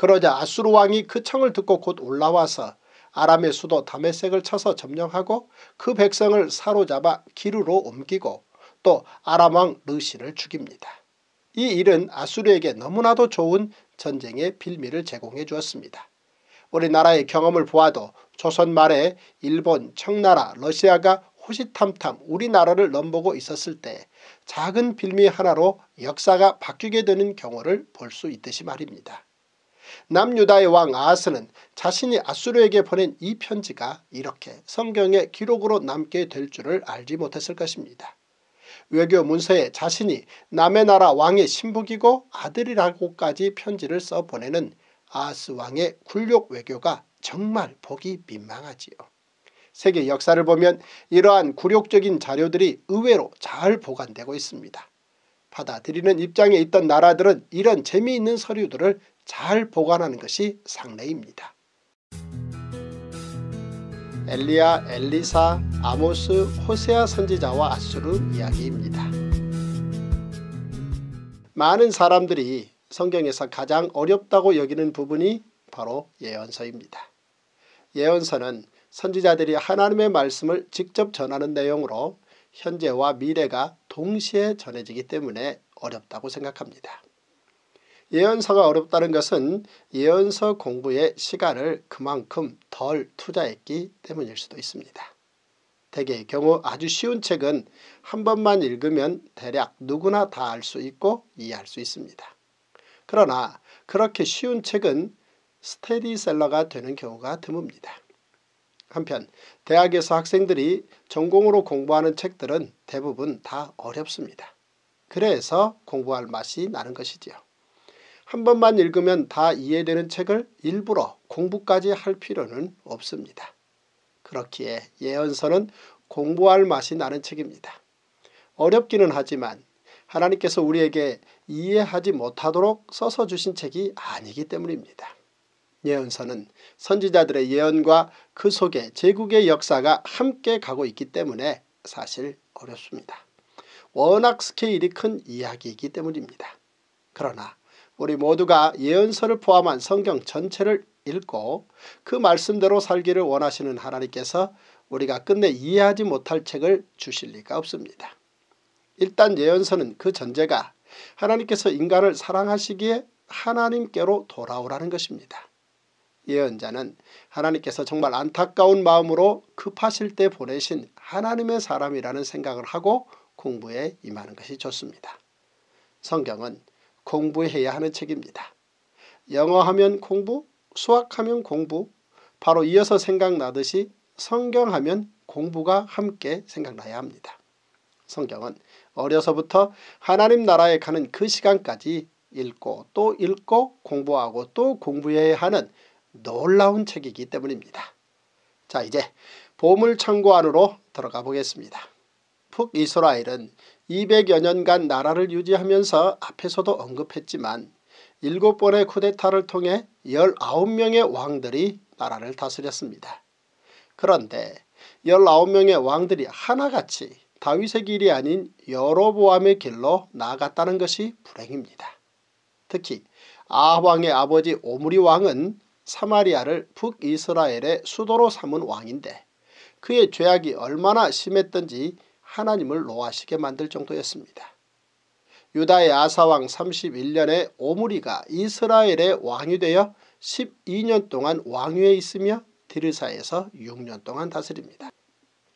그러자 아수르 왕이 그 청을 듣고 곧 올라와서 아람의 수도 다메섹을 쳐서 점령하고 그 백성을 사로잡아 기루로 옮기고 또 아람 왕 르신을 죽입니다. 이 일은 아수르에게 너무나도 좋은 전쟁의 빌미를 제공해 주었습니다. 우리나라의 경험을 보아도 조선 말에 일본, 청나라, 러시아가 호시탐탐 우리나라를 넘보고 있었을 때 작은 빌미 하나로 역사가 바뀌게 되는 경우를 볼 수 있듯이 말입니다. 남유다의 왕 아하스는 자신이 아수르에게 보낸 이 편지가 이렇게 성경의 기록으로 남게 될 줄을 알지 못했을 것입니다. 외교 문서에 자신이 남의 나라 왕의 신복이고 아들이라고까지 편지를 써 보내는 아하스 왕의 굴욕 외교가 정말 보기 민망하지요. 세계 역사를 보면 이러한 굴욕적인 자료들이 의외로 잘 보관되고 있습니다. 받아들이는 입장에 있던 나라들은 이런 재미있는 서류들을 잘 보관하는 것이 상례입니다. 엘리야, 엘리사, 아모스, 호세아 선지자와 아수르 이야기입니다. 많은 사람들이 성경에서 가장 어렵다고 여기는 부분이 바로 예언서입니다. 예언서는 선지자들이 하나님의 말씀을 직접 전하는 내용으로 현재와 미래가 동시에 전해지기 때문에 어렵다고 생각합니다. 예언서가 어렵다는 것은 예언서 공부에 시간을 그만큼 덜 투자했기 때문일 수도 있습니다. 대개의 경우 아주 쉬운 책은 한 번만 읽으면 대략 누구나 다 알 수 있고 이해할 수 있습니다. 그러나 그렇게 쉬운 책은 스테디셀러가 되는 경우가 드뭅니다. 한편 대학에서 학생들이 전공으로 공부하는 책들은 대부분 다 어렵습니다. 그래서 공부할 맛이 나는 것이지요. 한 번만 읽으면 다 이해되는 책을 일부러 공부까지 할 필요는 없습니다. 그렇기에 예언서는 공부할 맛이 나는 책입니다. 어렵기는 하지만 하나님께서 우리에게 이해하지 못하도록 써서 주신 책이 아니기 때문입니다. 예언서는 선지자들의 예언과 그 속에 제국의 역사가 함께 가고 있기 때문에 사실 어렵습니다. 워낙 스케일이 큰 이야기이기 때문입니다. 그러나 우리 모두가 예언서를 포함한 성경 전체를 읽고 그 말씀대로 살기를 원하시는 하나님께서 우리가 끝내 이해하지 못할 책을 주실 리가 없습니다. 일단 예언서는 그 전제가 하나님께서 인간을 사랑하시기에 하나님께로 돌아오라는 것입니다. 예언자는 하나님께서 정말 안타까운 마음으로 급하실 때 보내신 하나님의 사람이라는 생각을 하고 공부에 임하는 것이 좋습니다. 성경은 공부해야 하는 책입니다. 영어하면 공부, 수학하면 공부, 바로 이어서 생각나듯이 성경하면 공부가 함께 생각나야 합니다. 성경은 어려서부터 하나님 나라에 가는 그 시간까지 읽고 또 읽고 공부하고 또 공부해야 하는 놀라운 책이기 때문입니다. 자 이제 보물창고 안으로 들어가 보겠습니다. 북이스라엘은 200여 년간 나라를 유지하면서 앞에서도 언급했지만 7번의 쿠데타를 통해 19명의 왕들이 나라를 다스렸습니다. 그런데 19명의 왕들이 하나같이 다윗의 길이 아닌 여로보암의 길로 나아갔다는 것이 불행입니다. 특히 아왕의 아버지 오므리 왕은 사마리아를 북이스라엘의 수도로 삼은 왕인데 그의 죄악이 얼마나 심했던지 하나님을 노하시게 만들 정도였습니다. 유다의 아사왕 31년에 오므리가 이스라엘의 왕이 되어 12년 동안 왕위에 있으며 디르사에서 6년 동안 다스립니다.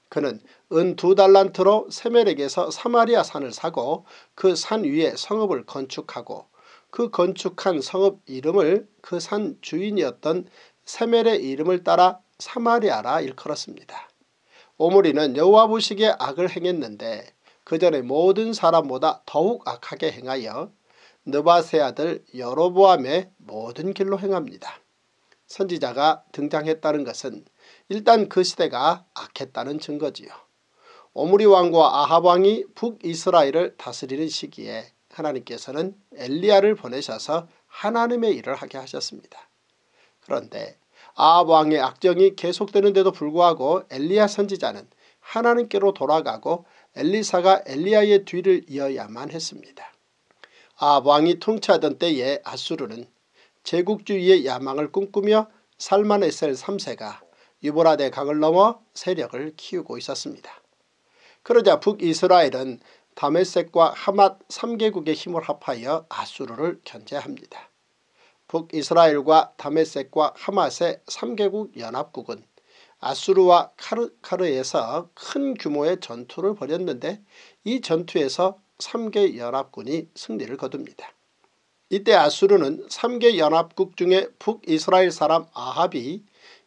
그는 은두 달란트로 세멜에서 사마리아 산을 사고 그 산 위에 성읍을 건축하고 그 건축한 성읍 이름을 그 산 주인이었던 세멜의 이름을 따라 사마리아라 일컬었습니다. 오므리는 여호와 보시기에 악을 행했는데 그 전에 모든 사람보다 더욱 악하게 행하여 느바세 아들 여로보암의 모든 길로 행합니다. 선지자가 등장했다는 것은 일단 그 시대가 악했다는 증거지요. 오므리 왕과 아합 왕이 북이스라엘을 다스리는 시기에 하나님께서는 엘리야를 보내셔서 하나님의 일을 하게 하셨습니다. 그런데 아왕의 악정이 계속되는데도 불구하고 엘리야 선지자는 하나님께로 돌아가고 엘리사가 엘리야의 뒤를 이어야만 했습니다. 아왕이 통치하던 때에 아수르는 제국주의의 야망을 꿈꾸며 살만에셀 3세가 유보라데 강을 넘어 세력을 키우고 있었습니다. 그러자 북이스라엘은 다메섹과 하맛 3개국의 힘을 합하여 아수르를 견제합니다. 북이스라엘과 다메섹과 하마의 3개국 연합국은 아수르와 카르카르에서 큰 규모의 전투를 벌였는데 이 전투에서 3개 연합군이 승리를 거둡니다. 이때 아수르는 3개 연합국 중에 북이스라엘 사람 아합이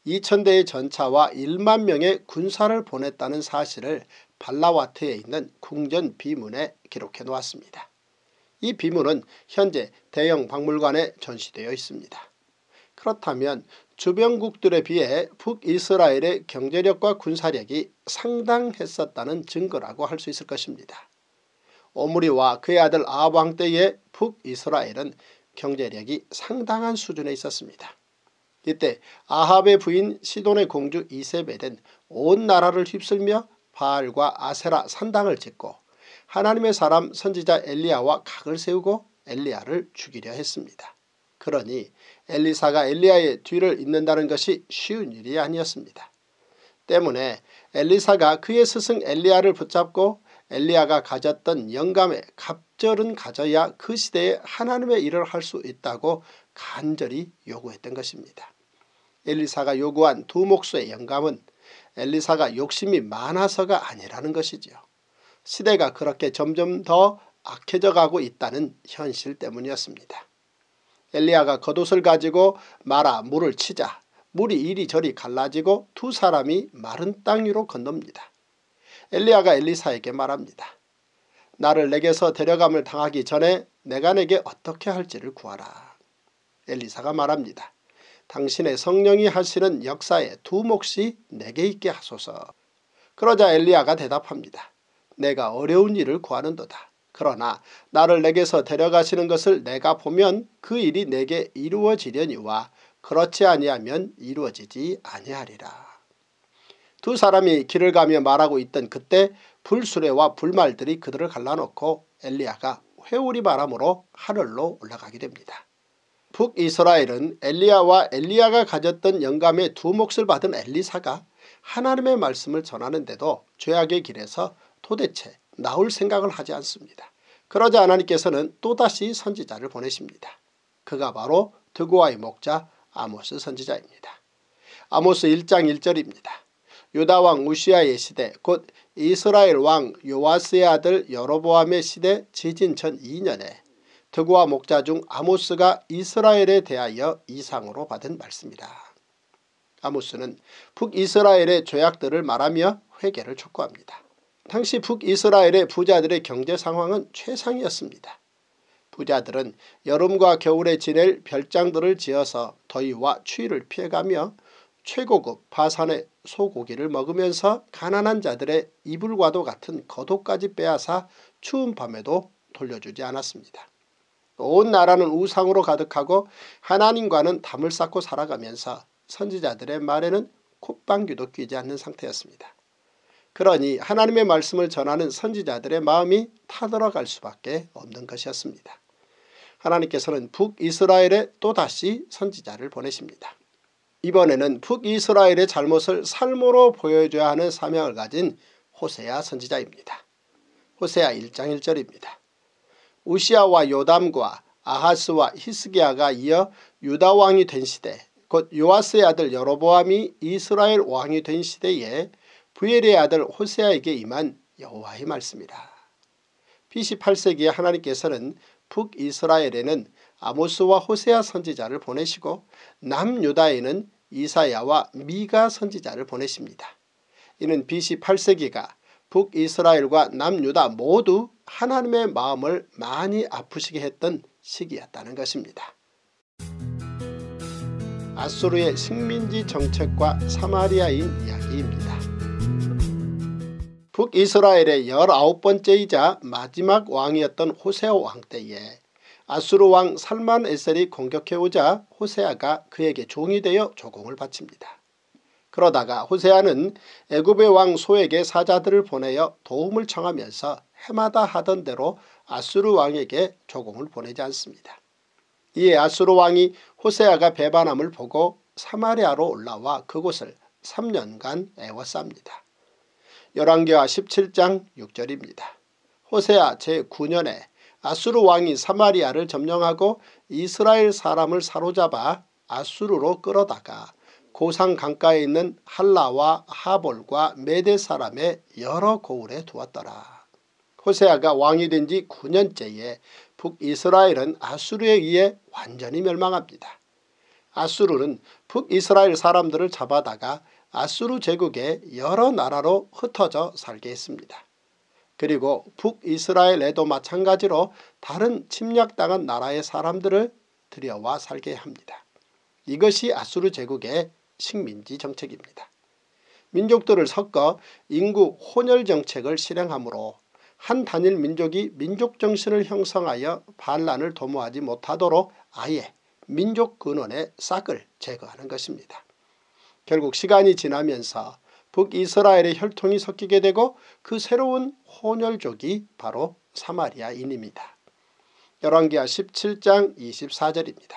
2천대의 전차와 1만 명의 군사를 보냈다는 사실을 발라와트에 있는 궁전 비문에 기록해 놓았습니다. 이비문은 현재 대형 박물관에 전시되어 있습니다. 그렇다면 주변국들에 비해 북이스라엘의 경제력과 군사력이 상당했었다는 증거라고 할 수 있을 것입니다. 오므리와 그의 아들 아왕 때의 북이스라엘은 경제력이 상당한 수준에 있었습니다. 이때 아합의 부인 시돈의 공주 이세벨은 온 나라를 휩쓸며 바알과 아세라 산당을 짓고 하나님의 사람 선지자 엘리야와 각을 세우고 엘리야를 죽이려 했습니다. 그러니 엘리사가 엘리야의 뒤를 잇는다는 것이 쉬운 일이 아니었습니다. 때문에 엘리사가 그의 스승 엘리야를 붙잡고 엘리야가 가졌던 영감의 갑절은 가져야 그 시대에 하나님의 일을 할 수 있다고 간절히 요구했던 것입니다. 엘리사가 요구한 두 목수의 영감은 엘리사가 욕심이 많아서가 아니라는 것이지요. 시대가 그렇게 점점 더 악해져 가고 있다는 현실 때문이었습니다. 엘리야가 겉옷을 가지고 마라 물을 치자 물이 이리저리 갈라지고 두 사람이 마른 땅 위로 건넙니다. 엘리야가 엘리사에게 말합니다. 나를 내게서 데려감을 당하기 전에 내가 내게 어떻게 할지를 구하라. 엘리사가 말합니다. 당신의 성령이 하시는 역사에 두 몫이 내게 있게 하소서. 그러자 엘리야가 대답합니다. 내가 어려운 일을 구하는도다. 그러나 나를 내게서 데려가시는 것을 내가 보면 그 일이 내게 이루어지려니와 그렇지 아니하면 이루어지지 아니하리라. 두 사람이 길을 가며 말하고 있던 그때 불수레와 불말들이 그들을 갈라놓고 엘리야가 회오리 바람으로 하늘로 올라가게 됩니다. 북이스라엘은 엘리야와 엘리야가 가졌던 영감의 두 몫을 받은 엘리사가 하나님의 말씀을 전하는데도 죄악의 길에서 도대체 나올 생각을 하지 않습니다. 그러자 하나님께서는 또다시 선지자를 보내십니다. 그가 바로 드고아의 목자 아모스 선지자입니다. 아모스 1장 1절입니다. 유다왕 우시아의 시대 곧 이스라엘 왕 요아스의 아들 여로보암의 시대 지진 전 2년에 드고아 목자 중 아모스가 이스라엘에 대하여 이상으로 받은 말씀이다. 아모스는 북이스라엘의 죄악들을 말하며 회개를 촉구합니다. 당시 북이스라엘의 부자들의 경제 상황은 최상이었습니다. 부자들은 여름과 겨울에 지낼 별장들을 지어서 더위와 추위를 피해가며 최고급 바산의 소고기를 먹으면서 가난한 자들의 이불과도 같은 거독까지 빼앗아 추운 밤에도 돌려주지 않았습니다. 온 나라는 우상으로 가득하고 하나님과는 담을 쌓고 살아가면서 선지자들의 말에는 콧방귀도 끼지 않는 상태였습니다. 그러니 하나님의 말씀을 전하는 선지자들의 마음이 타들어갈 수밖에 없는 것이었습니다. 하나님께서는 북이스라엘에 또다시 선지자를 보내십니다. 이번에는 북이스라엘의 잘못을 삶으로 보여줘야 하는 사명을 가진 호세야 선지자입니다. 호세야 1장 1절입니다. 우시아와 요담과 아하스와 히스기야가 이어 유다 왕이 된 시대 곧 요아스의 아들 여로보암이 이스라엘 왕이 된 시대에 부엘의 아들 호세아에게 임한 여호와의 말씀이라. BC 8세기에 하나님께서는 북이스라엘에는 아모스와 호세아 선지자를 보내시고 남유다에는 이사야와 미가 선지자를 보내십니다. 이는 BC 8세기가 북이스라엘과 남유다 모두 하나님의 마음을 많이 아프시게 했던 시기였다는 것입니다. 아수르의 식민지 정책과 사마리아인 이야기입니다. 북이스라엘의 열아홉 번째이자 마지막 왕이었던 호세아 왕 때에 아수르 왕 살만 에셀이 공격해오자 호세아가 그에게 종이 되어 조공을 바칩니다. 그러다가 호세아는 애굽의 왕 소에게 사자들을 보내어 도움을 청하면서 해마다 하던 대로 아수르 왕에게 조공을 보내지 않습니다. 이에 아수르 왕이 호세아가 배반함을 보고 사마리아로 올라와 그곳을 3년간 애워쌉니다. 열왕기하 17장 6절입니다. 호세아 제9년에 아수르 왕이 사마리아를 점령하고 이스라엘 사람을 사로잡아 아수르로 끌어다가 고상 강가에 있는 할라와 하볼과 메대 사람의 여러 고을에 두었더라. 호세아가 왕이 된 지 9년째에 북이스라엘은 아수르에 의해 완전히 멸망합니다. 아수르는 북이스라엘 사람들을 잡아다가 아수르 제국의 여러 나라로 흩어져 살게 했습니다. 그리고 북이스라엘에도 마찬가지로 다른 침략당한 나라의 사람들을 들여와 살게 합니다. 이것이 아수르 제국의 식민지 정책입니다. 민족들을 섞어 인구 혼혈 정책을 실행하므로 한 단일 민족이 민족 정신을 형성하여 반란을 도모하지 못하도록 아예 민족 근원의 싹을 제거하는 것입니다. 결국 시간이 지나면서 북이스라엘의 혈통이 섞이게 되고 그 새로운 혼혈족이 바로 사마리아인입니다. 열왕기하 17장 24절입니다.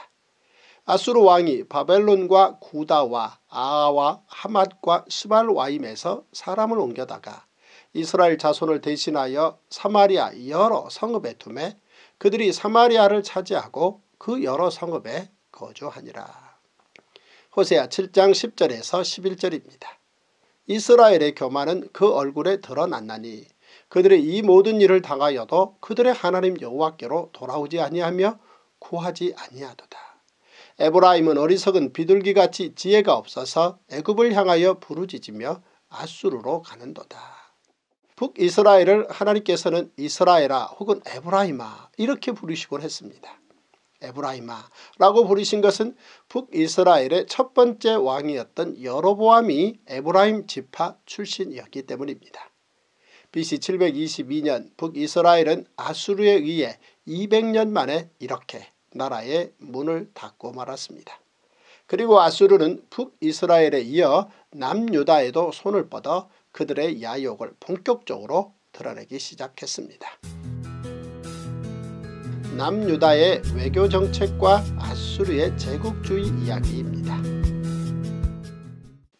아수르 왕이 바벨론과 구다와 아와 하맛과 스발와임에서 사람을 옮겨다가 이스라엘 자손을 대신하여 사마리아 여러 성읍에 두에 그들이 사마리아를 차지하고 그 여러 성읍에 거주하니라. 호세아 7장 10절에서 11절입니다. 이스라엘의 교만은 그 얼굴에 드러났나니 그들의 이 모든 일을 당하여도 그들의 하나님 여호와께로 돌아오지 아니하며 구하지 아니하도다. 에브라임은 어리석은 비둘기같이 지혜가 없어서 애굽을 향하여 부르짖으며 아수르로 가는도다. 북이스라엘을 하나님께서는 이스라엘아 혹은 에브라임아 이렇게 부르시곤 했습니다. 에브라이마라고 부르신 것은 북이스라엘의 첫 번째 왕이었던 여로보암이 에브라임 지파 출신이었기 때문입니다. BC 722년 북이스라엘은 아수르에 의해 200년 만에 이렇게 나라의 문을 닫고 말았습니다. 그리고 아수르는 북이스라엘에 이어 남유다에도 손을 뻗어 그들의 야욕을 본격적으로 드러내기 시작했습니다. 남유다의 외교 정책과 아수르의 제국주의 이야기입니다.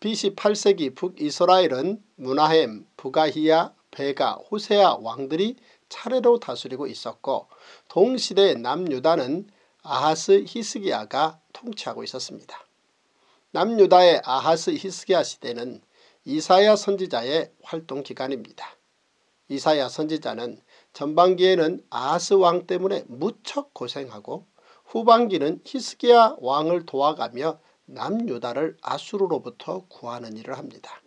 BC 8세기 북이스라엘은 문하햄, 부가히야, 베가, 호세아 왕들이 차례로 다스리고 있었고 동시대 남유다는 아하스 히스기야가 통치하고 있었습니다. 남유다의 아하스 히스기야 시대는 이사야 선지자의 활동 기간입니다. 이사야 선지자는 전반기에는 아스 왕 때문에 무척 고생하고 후반기는 히스기야 왕을 도와가며 남유다를 아수르로부터 구하는 일을 합니다.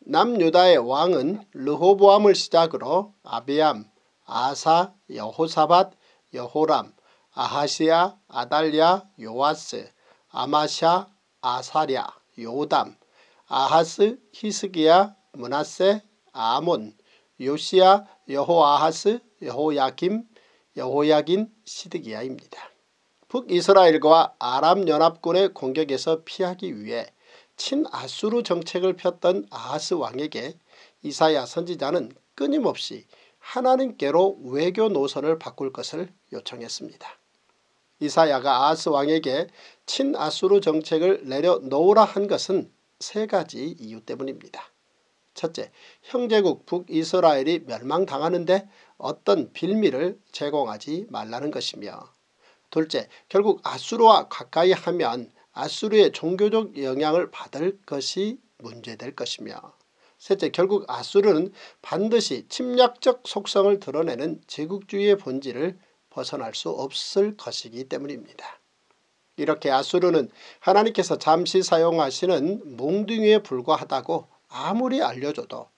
남유다의 왕은 르호보암을 시작으로 아비암, 아사, 여호사밧, 여호람, 아하시야, 아달랴, 요아스, 아마샤, 아사랴, 요담, 아하스, 히스기야, 문하세, 아몬, 요시야, 여호아하스, 여호야김, 여호야긴, 시드기야입니다. 북이스라엘과 아람 연합군의 공격에서 피하기 위해 친아수르 정책을 폈던 아하스 왕에게 이사야 선지자는 끊임없이 하나님께로 외교 노선을 바꿀 것을 요청했습니다. 이사야가 아하스 왕에게 친아수르 정책을 내려놓으라 한 것은 세 가지 이유 때문입니다. 첫째, 형제국 북이스라엘이 멸망당하는데 어떤 빌미를 제공하지 말라는 것이며 둘째, 결국 아수르와 가까이 하면 아수르의 종교적 영향을 받을 것이 문제될 것이며 셋째, 결국 아수르는 반드시 침략적 속성을 드러내는 제국주의의 본질을 벗어날 수 없을 것이기 때문입니다. 이렇게 아수르는 하나님께서 잠시 사용하시는 몽둥이에 불과하다고 아무리 알려줘도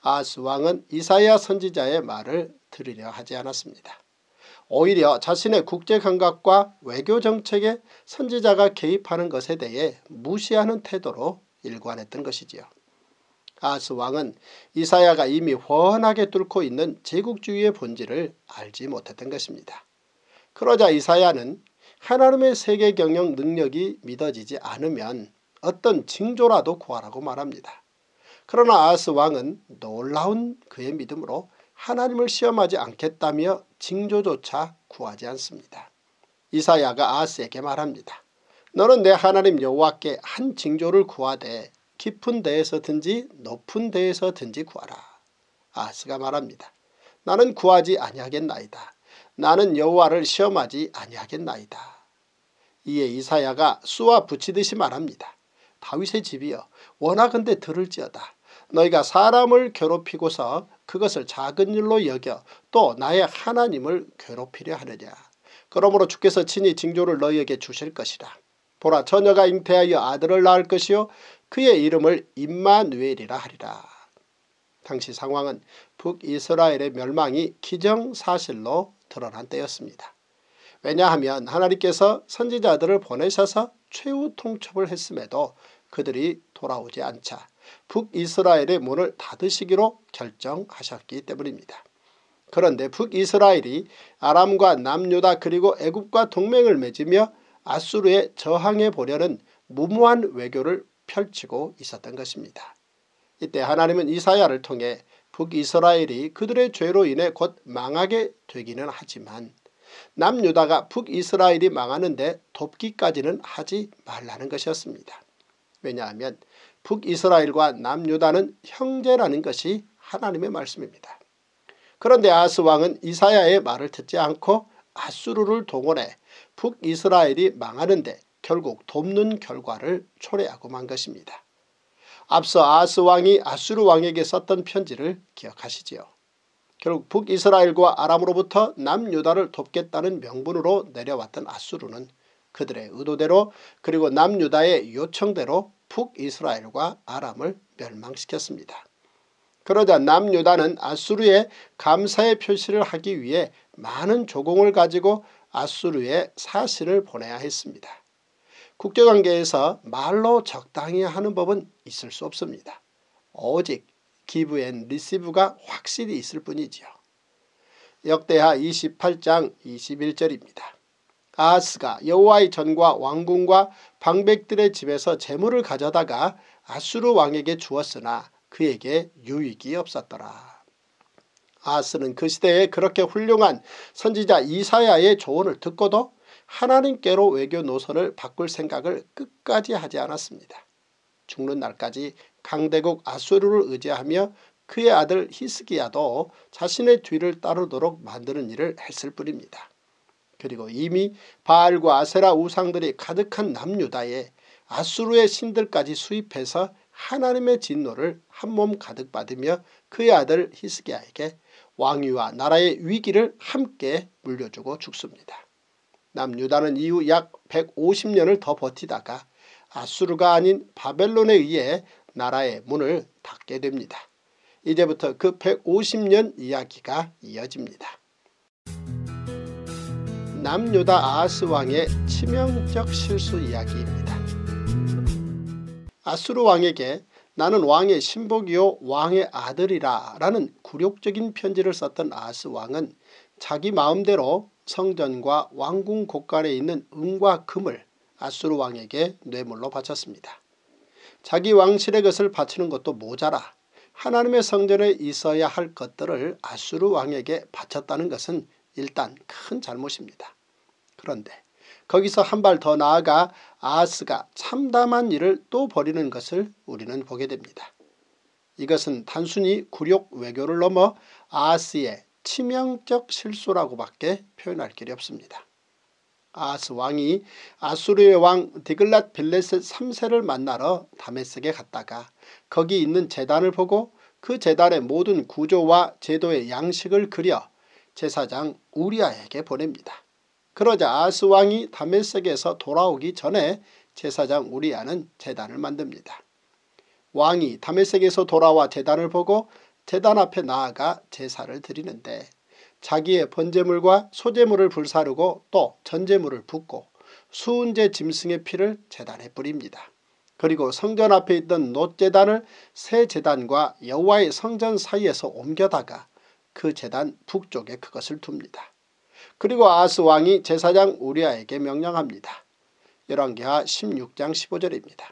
아스 왕은 이사야 선지자의 말을 들으려 하지 않았습니다. 오히려 자신의 국제감각과 외교정책에 선지자가 개입하는 것에 대해 무시하는 태도로 일관했던 것이지요. 아스 왕은 이사야가 이미 훤하게 뚫고 있는 제국주의의 본질을 알지 못했던 것입니다. 그러자 이사야는 하나님의 세계 경영 능력이 믿어지지 않으면 어떤 징조라도 구하라고 말합니다. 그러나 아스 왕은 놀라운 그의 믿음으로 하나님을 시험하지 않겠다며 징조조차 구하지 않습니다. 이사야가 아스에게 말합니다. 너는 내 하나님 여호와께 한 징조를 구하되 깊은 데에서든지 높은 데에서든지 구하라. 아스가 말합니다. 나는 구하지 아니하겠나이다. 나는 여호와를 시험하지 아니하겠나이다. 이에 이사야가 수와 붙이듯이 말합니다. 다윗의 집이여 원하건대 들을지어다. 너희가 사람을 괴롭히고서 그것을 작은 일로 여겨 또 나의 하나님을 괴롭히려 하느냐. 그러므로 주께서 친히 징조를 너희에게 주실 것이라. 보라 처녀가 잉태하여 아들을 낳을 것이요 그의 이름을 임마누엘이라 하리라. 당시 상황은 북이스라엘의 멸망이 기정사실로 드러난 때였습니다. 왜냐하면 하나님께서 선지자들을 보내셔서 최후 통첩을 했음에도 그들이 돌아오지 않자 북이스라엘의 문을 닫으시기로 결정하셨기 때문입니다. 그런데 북이스라엘이 아람과 남유다 그리고 애굽과 동맹을 맺으며 아수르에 저항해 보려는 무모한 외교를 펼치고 있었던 것입니다. 이때 하나님은 이사야를 통해 북이스라엘이 그들의 죄로 인해 곧 망하게 되기는 하지만 남유다가 북이스라엘이 망하는데 돕기까지는 하지 말라는 것이었습니다. 왜냐하면 북이스라엘과 남유다는 형제라는 것이 하나님의 말씀입니다. 그런데 아스 왕은 이사야의 말을 듣지 않고 아수르를 동원해 북이스라엘이 망하는데 결국 돕는 결과를 초래하고 만 것입니다. 앞서 아스 왕이 아수르 왕에게 썼던 편지를 기억하시지요. 결국 북이스라엘과 아람으로부터 남유다를 돕겠다는 명분으로 내려왔던 아수르는 그들의 의도대로 그리고 남유다의 요청대로 북이스라엘과 아람을 멸망시켰습니다. 그러자 남유다는 아수르에 감사의 표시를 하기 위해 많은 조공을 가지고 아수르에 사신을 보내야 했습니다. 국제관계에서 말로 적당히 하는 법은 있을 수 없습니다. 오직 기브 앤 리시브가 확실히 있을 뿐이지요. 역대하 28장 21절입니다. 아하스가 여호와의 전과 왕궁과 방백들의 집에서 재물을 가져다가 아수르 왕에게 주었으나 그에게 유익이 없었더라. 아하스는 그 시대에 그렇게 훌륭한 선지자 이사야의 조언을 듣고도 하나님께로 외교 노선을 바꿀 생각을 끝까지 하지 않았습니다. 죽는 날까지 강대국 아수르를 의지하며 그의 아들 히스기야도 자신의 뒤를 따르도록 만드는 일을 했을 뿐입니다. 그리고 이미 바알과 아세라 우상들이 가득한 남유다에 아수르의 신들까지 수입해서 하나님의 진노를 한 몸 가득 받으며 그의 아들 히스기야에게 왕위와 나라의 위기를 함께 물려주고 죽습니다. 남유다는 이후 약 150년을 더 버티다가 아수르가 아닌 바벨론에 의해 나라의 문을 닫게 됩니다. 이제부터 그 150년 이야기가 이어집니다. 남유다 아하스 왕의 치명적 실수 이야기입니다. 아수르 왕에게 나는 왕의 신복이요 왕의 아들이라 라는 굴욕적인 편지를 썼던 아하스 왕은 자기 마음대로 성전과 왕궁 곳간에 있는 은과 금을 아수르 왕에게 뇌물로 바쳤습니다. 자기 왕실의 것을 바치는 것도 모자라 하나님의 성전에 있어야 할 것들을 아수르 왕에게 바쳤다는 것은 일단 큰 잘못입니다. 그런데 거기서 한 발 더 나아가 아하스가 참담한 일을 또 벌이는 것을 우리는 보게 됩니다. 이것은 단순히 굴욕 외교를 넘어 아하스의 치명적 실수라고밖에 표현할 길이 없습니다. 아하스 왕이 아수르의 왕 디글랏 빌레셋 3세를 만나러 다메섹에 갔다가 거기 있는 재단을 보고 그 재단의 모든 구조와 제도의 양식을 그려 제사장 우리아에게 보냅니다. 그러자 아스 왕이 다메섹에서 돌아오기 전에 제사장 우리아는 재단을 만듭니다. 왕이 다메섹에서 돌아와 재단을 보고 재단 앞에 나아가 제사를 드리는데 자기의 번제물과 소제물을 불사르고 또 전제물을 붓고 수은제 짐승의 피를 재단에 뿌립니다. 그리고 성전 앞에 있던 노재단을 새 재단과 여호와의 성전 사이에서 옮겨다가 그 재단 북쪽에 그것을 둡니다. 그리고 아스 왕이 제사장 우리아에게 명령합니다. 열왕기하 16장 15절입니다.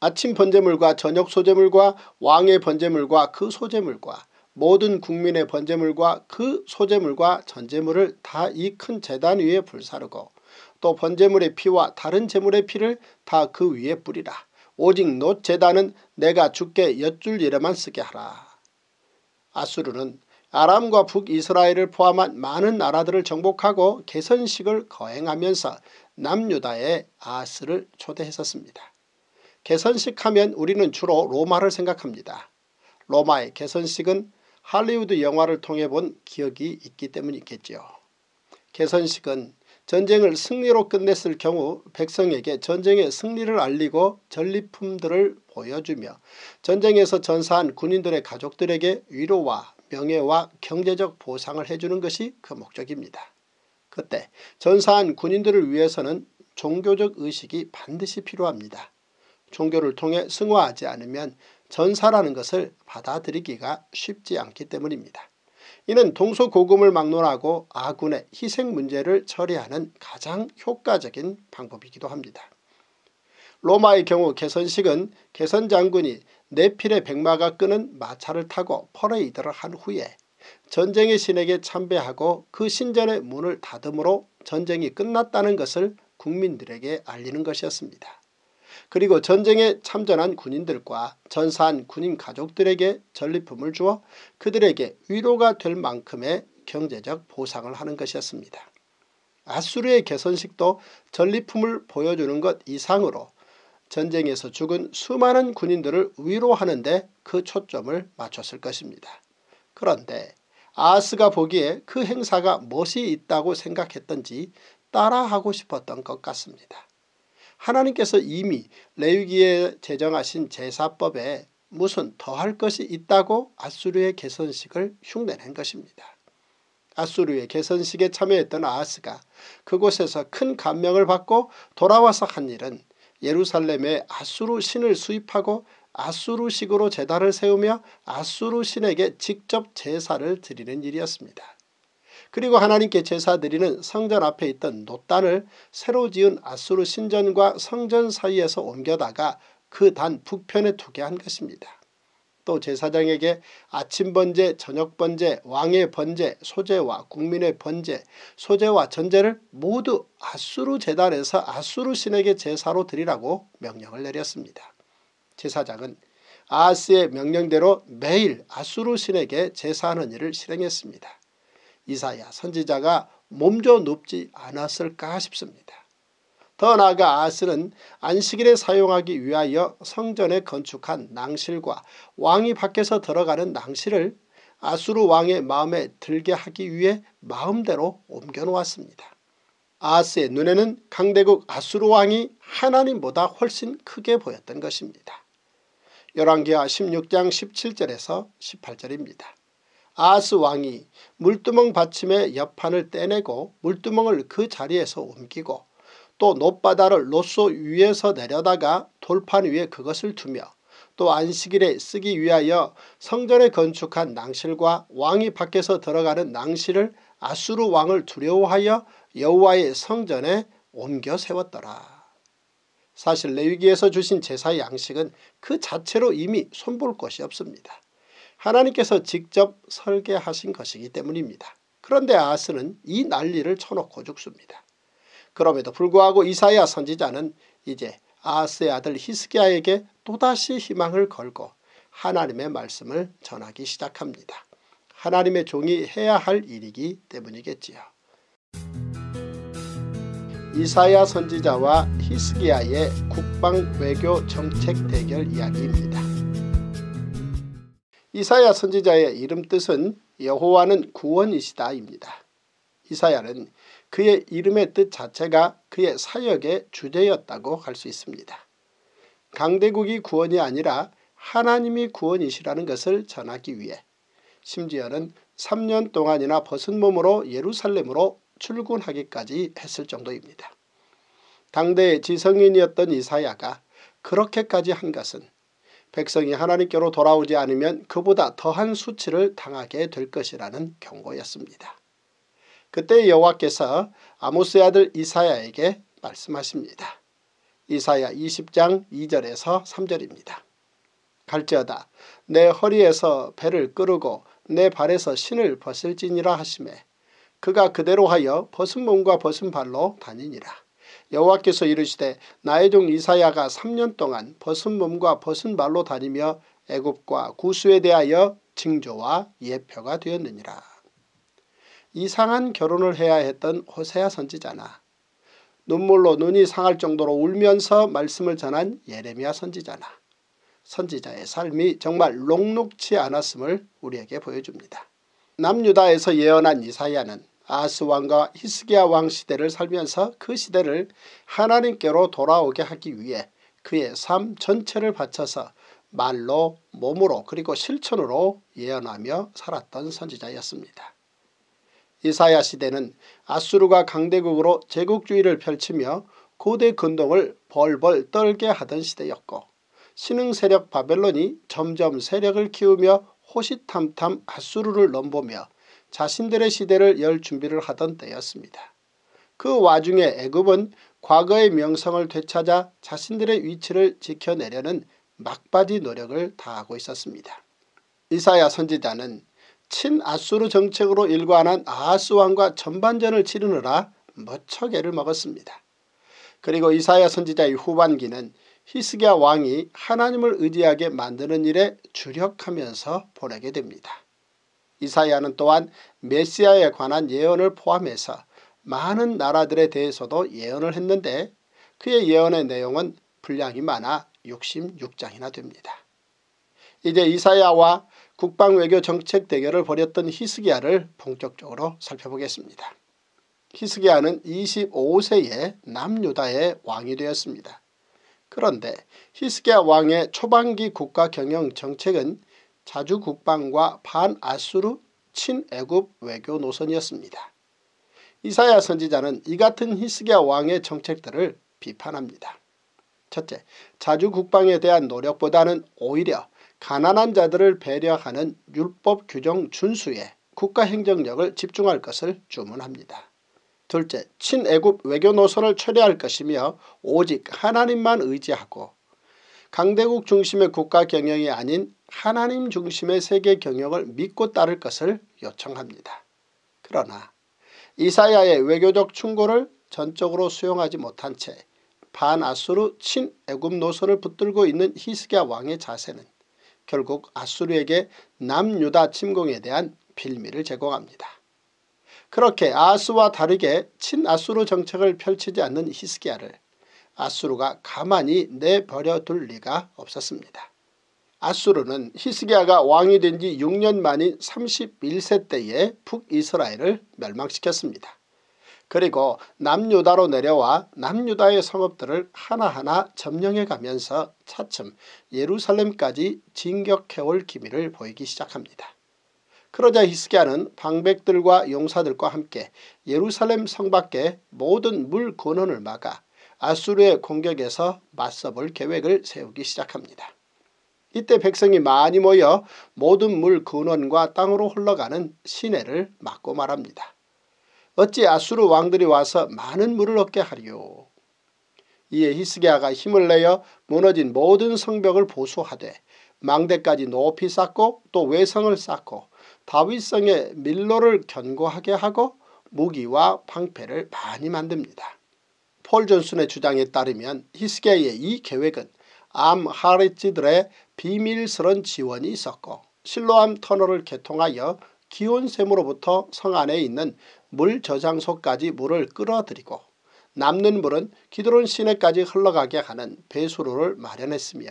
아침 번제물과 저녁 소제물과 왕의 번제물과 그 소제물과 모든 국민의 번제물과 그 소제물과 전제물을 다 이 큰 재단 위에 불사르고 또 번제물의 피와 다른 제물의 피를 다 그 위에 뿌리라. 오직 노 재단은 내가 죽게 엿줄 예에만 쓰게 하라. 아수르는 아람과 북이스라엘을 포함한 많은 나라들을 정복하고 개선식을 거행하면서 남유다의 아스를 초대했었습니다. 개선식 하면 우리는 주로 로마를 생각합니다. 로마의 개선식은 할리우드 영화를 통해 본 기억이 있기 때문이겠지요. 개선식은 전쟁을 승리로 끝냈을 경우 백성에게 전쟁의 승리를 알리고 전리품들을 보여주며 전쟁에서 전사한 군인들의 가족들에게 위로와 명예와 경제적 보상을 해주는 것이 그 목적입니다. 그때 전사한 군인들을 위해서는 종교적 의식이 반드시 필요합니다. 종교를 통해 승화하지 않으면 전사라는 것을 받아들이기가 쉽지 않기 때문입니다. 이는 동서고금을 막론하고 아군의 희생 문제를 처리하는 가장 효과적인 방법이기도 합니다. 로마의 경우 개선식은 개선장군이 네필의 백마가 끄는 마차를 타고 퍼레이드를 한 후에 전쟁의 신에게 참배하고 그 신전의 문을 닫음으로 전쟁이 끝났다는 것을 국민들에게 알리는 것이었습니다. 그리고 전쟁에 참전한 군인들과 전사한 군인 가족들에게 전리품을 주어 그들에게 위로가 될 만큼의 경제적 보상을 하는 것이었습니다. 아수르의 개선식도 전리품을 보여주는 것 이상으로 전쟁에서 죽은 수많은 군인들을 위로하는데 그 초점을 맞췄을 것입니다. 그런데 아스가 보기에 그 행사가 멋이 있다고 생각했던지 따라하고 싶었던 것 같습니다. 하나님께서 이미 레위기에 제정하신 제사법에 무슨 더할 것이 있다고 아수르의 개선식을 흉내낸 것입니다. 아수르의 개선식에 참여했던 아스가 그곳에서 큰 감명을 받고 돌아와서 한 일은 예루살렘에 아수르 신을 수입하고 아수르식으로 제단을 세우며 아수르 신에게 직접 제사를 드리는 일이었습니다. 그리고 하나님께 제사드리는 성전 앞에 있던 노단을 새로 지은 아수르 신전과 성전 사이에서 옮겨다가 그 단 북편에 두게 한 것입니다. 또 제사장에게 아침 번제, 저녁 번제, 왕의 번제, 소제와 국민의 번제, 소제와 전제를 모두 아수르 재단에서 아수르 신에게 제사로 드리라고 명령을 내렸습니다. 제사장은 아하스의 명령대로 매일 아수르 신에게 제사하는 일을 실행했습니다. 이사야 선지자가 몸조높지 않았을까 싶습니다. 더 나아가 아스는 안식일에 사용하기 위하여 성전에 건축한 낭실과 왕이 밖에서 들어가는 낭실을 아수르 왕의 마음에 들게 하기 위해 마음대로 옮겨놓았습니다. 아스의 눈에는 강대국 아수르 왕이 하나님보다 훨씬 크게 보였던 것입니다. 열왕기하 16장 17절에서 18절입니다. 아스 왕이 물두멍 받침의 옆판을 떼내고 물두멍을 그 자리에서 옮기고 또 높바다를 로스 위에서 내려다가 돌판 위에 그것을 두며 또 안식일에 쓰기 위하여 성전에 건축한 낭실과 왕이 밖에서 들어가는 낭실을 아수르 왕을 두려워하여 여호와의 성전에 옮겨 세웠더라. 사실 레위기에서 주신 제사의 양식은 그 자체로 이미 손볼 것이 없습니다. 하나님께서 직접 설계하신 것이기 때문입니다. 그런데 아스는 이 난리를 쳐놓고 죽습니다. 그럼에도 불구하고 이사야 선지자는 이제 아스의 아들 히스기야에게 또다시 희망을 걸고 하나님의 말씀을 전하기 시작합니다. 하나님의 종이 해야 할 일이기 때문이겠지요. 이사야 선지자와 히스기야의 국방 외교 정책 대결 이야기입니다. 이사야 선지자의 이름 뜻은 여호와는 구원이시다입니다. 이사야는 그의 이름의 뜻 자체가 그의 사역의 주제였다고 할 수 있습니다. 강대국이 구원이 아니라 하나님이 구원이시라는 것을 전하기 위해 심지어는 3년 동안이나 벗은 몸으로 예루살렘으로 출근하기까지 했을 정도입니다. 당대의 지성인이었던 이사야가 그렇게까지 한 것은 백성이 하나님께로 돌아오지 않으면 그보다 더한 수치를 당하게 될 것이라는 경고였습니다. 그때 여호와께서 아모스의 아들 이사야에게 말씀하십니다. 이사야 20장 2절에서 3절입니다. 갈지어다 내 허리에서 배를 끌고 내 발에서 신을 벗을지니라 하심에 그가 그대로 하여 벗은 몸과 벗은 발로 다니니라. 여호와께서 이르시되 나의 종 이사야가 3년 동안 벗은 몸과 벗은 발로 다니며 애굽과 구수에 대하여 징조와 예표가 되었느니라. 이상한 결혼을 해야 했던 호세아 선지자나 눈물로 눈이 상할 정도로 울면서 말씀을 전한 예레미야 선지자나 선지자의 삶이 정말 녹록치 않았음을 우리에게 보여줍니다. 남유다에서 예언한 이사야는 아스 왕과 히스기야 왕 시대를 살면서 그 시대를 하나님께로 돌아오게 하기 위해 그의 삶 전체를 바쳐서 말로 몸으로 그리고 실천으로 예언하며 살았던 선지자였습니다. 이사야 시대는 아수르가 강대국으로 제국주의를 펼치며 고대 근동을 벌벌 떨게 하던 시대였고 신흥 세력 바벨론이 점점 세력을 키우며 호시탐탐 아수르를 넘보며 자신들의 시대를 열 준비를 하던 때였습니다. 그 와중에 애굽은 과거의 명성을 되찾아 자신들의 위치를 지켜내려는 막바지 노력을 다하고 있었습니다. 이사야 선지자는 친아수르 정책으로 일관한 아하스왕과 전반전을 치르느라 머척애를 먹었습니다. 그리고 이사야 선지자의 후반기는 히스기야 왕이 하나님을 의지하게 만드는 일에 주력하면서 보내게 됩니다. 이사야는 또한 메시아에 관한 예언을 포함해서 많은 나라들에 대해서도 예언을 했는데 그의 예언의 내용은 분량이 많아 66장이나 됩니다. 이제 이사야와 국방 외교 정책 대결을 벌였던 히스기야를 본격적으로 살펴보겠습니다. 히스기야는 25세에 남유다의 왕이 되었습니다. 그런데 히스기야 왕의 초반기 국가 경영 정책은 자주 국방과 반아수르 친애굽 외교 노선이었습니다. 이사야 선지자는 이 같은 히스기야 왕의 정책들을 비판합니다. 첫째, 자주 국방에 대한 노력보다는 오히려 가난한 자들을 배려하는 율법 규정 준수에 국가 행정력을 집중할 것을 주문합니다. 둘째, 친애굽 외교 노선을 철회할 것이며 오직 하나님만 의지하고 강대국 중심의 국가 경영이 아닌 하나님 중심의 세계 경영을 믿고 따를 것을 요청합니다. 그러나 이사야의 외교적 충고를 전적으로 수용하지 못한 채 반아수르 친애굽 노선을 붙들고 있는 히스기야 왕의 자세는 결국 아수르에게 남유다 침공에 대한 빌미를 제공합니다. 그렇게 아스와 다르게 친아수르 정책을 펼치지 않는 히스기야를 아수르가 가만히 내버려둘 리가 없었습니다. 아수르는 히스기야가 왕이 된 지 6년 만인 31세 때에 북이스라엘을 멸망시켰습니다. 그리고 남유다로 내려와 남유다의 성읍들을 하나하나 점령해가면서 차츰 예루살렘까지 진격해올 기미를 보이기 시작합니다. 그러자 히스기야는 방백들과 용사들과 함께 예루살렘 성 밖에 모든 물 근원을 막아 아수르의 공격에서 맞서볼 계획을 세우기 시작합니다. 이때 백성이 많이 모여 모든 물 근원과 땅으로 흘러가는 시내를 막고 말합니다. 어찌 아수르 왕들이 와서 많은 물을 얻게 하리요. 이에 히스기야가 힘을 내어 무너진 모든 성벽을 보수하되 망대까지 높이 쌓고 또 외성을 쌓고 다윗성의 밀로를 견고하게 하고 무기와 방패를 많이 만듭니다. 폴 존슨의 주장에 따르면 히스기야의 이 계획은 암 하리치들의 비밀스런 지원이 있었고 실로암 터널을 개통하여 기온샘으로부터 성 안에 있는 물 저장소까지 물을 끌어들이고 남는 물은 기드론 시내까지 흘러가게 하는 배수로를 마련했으며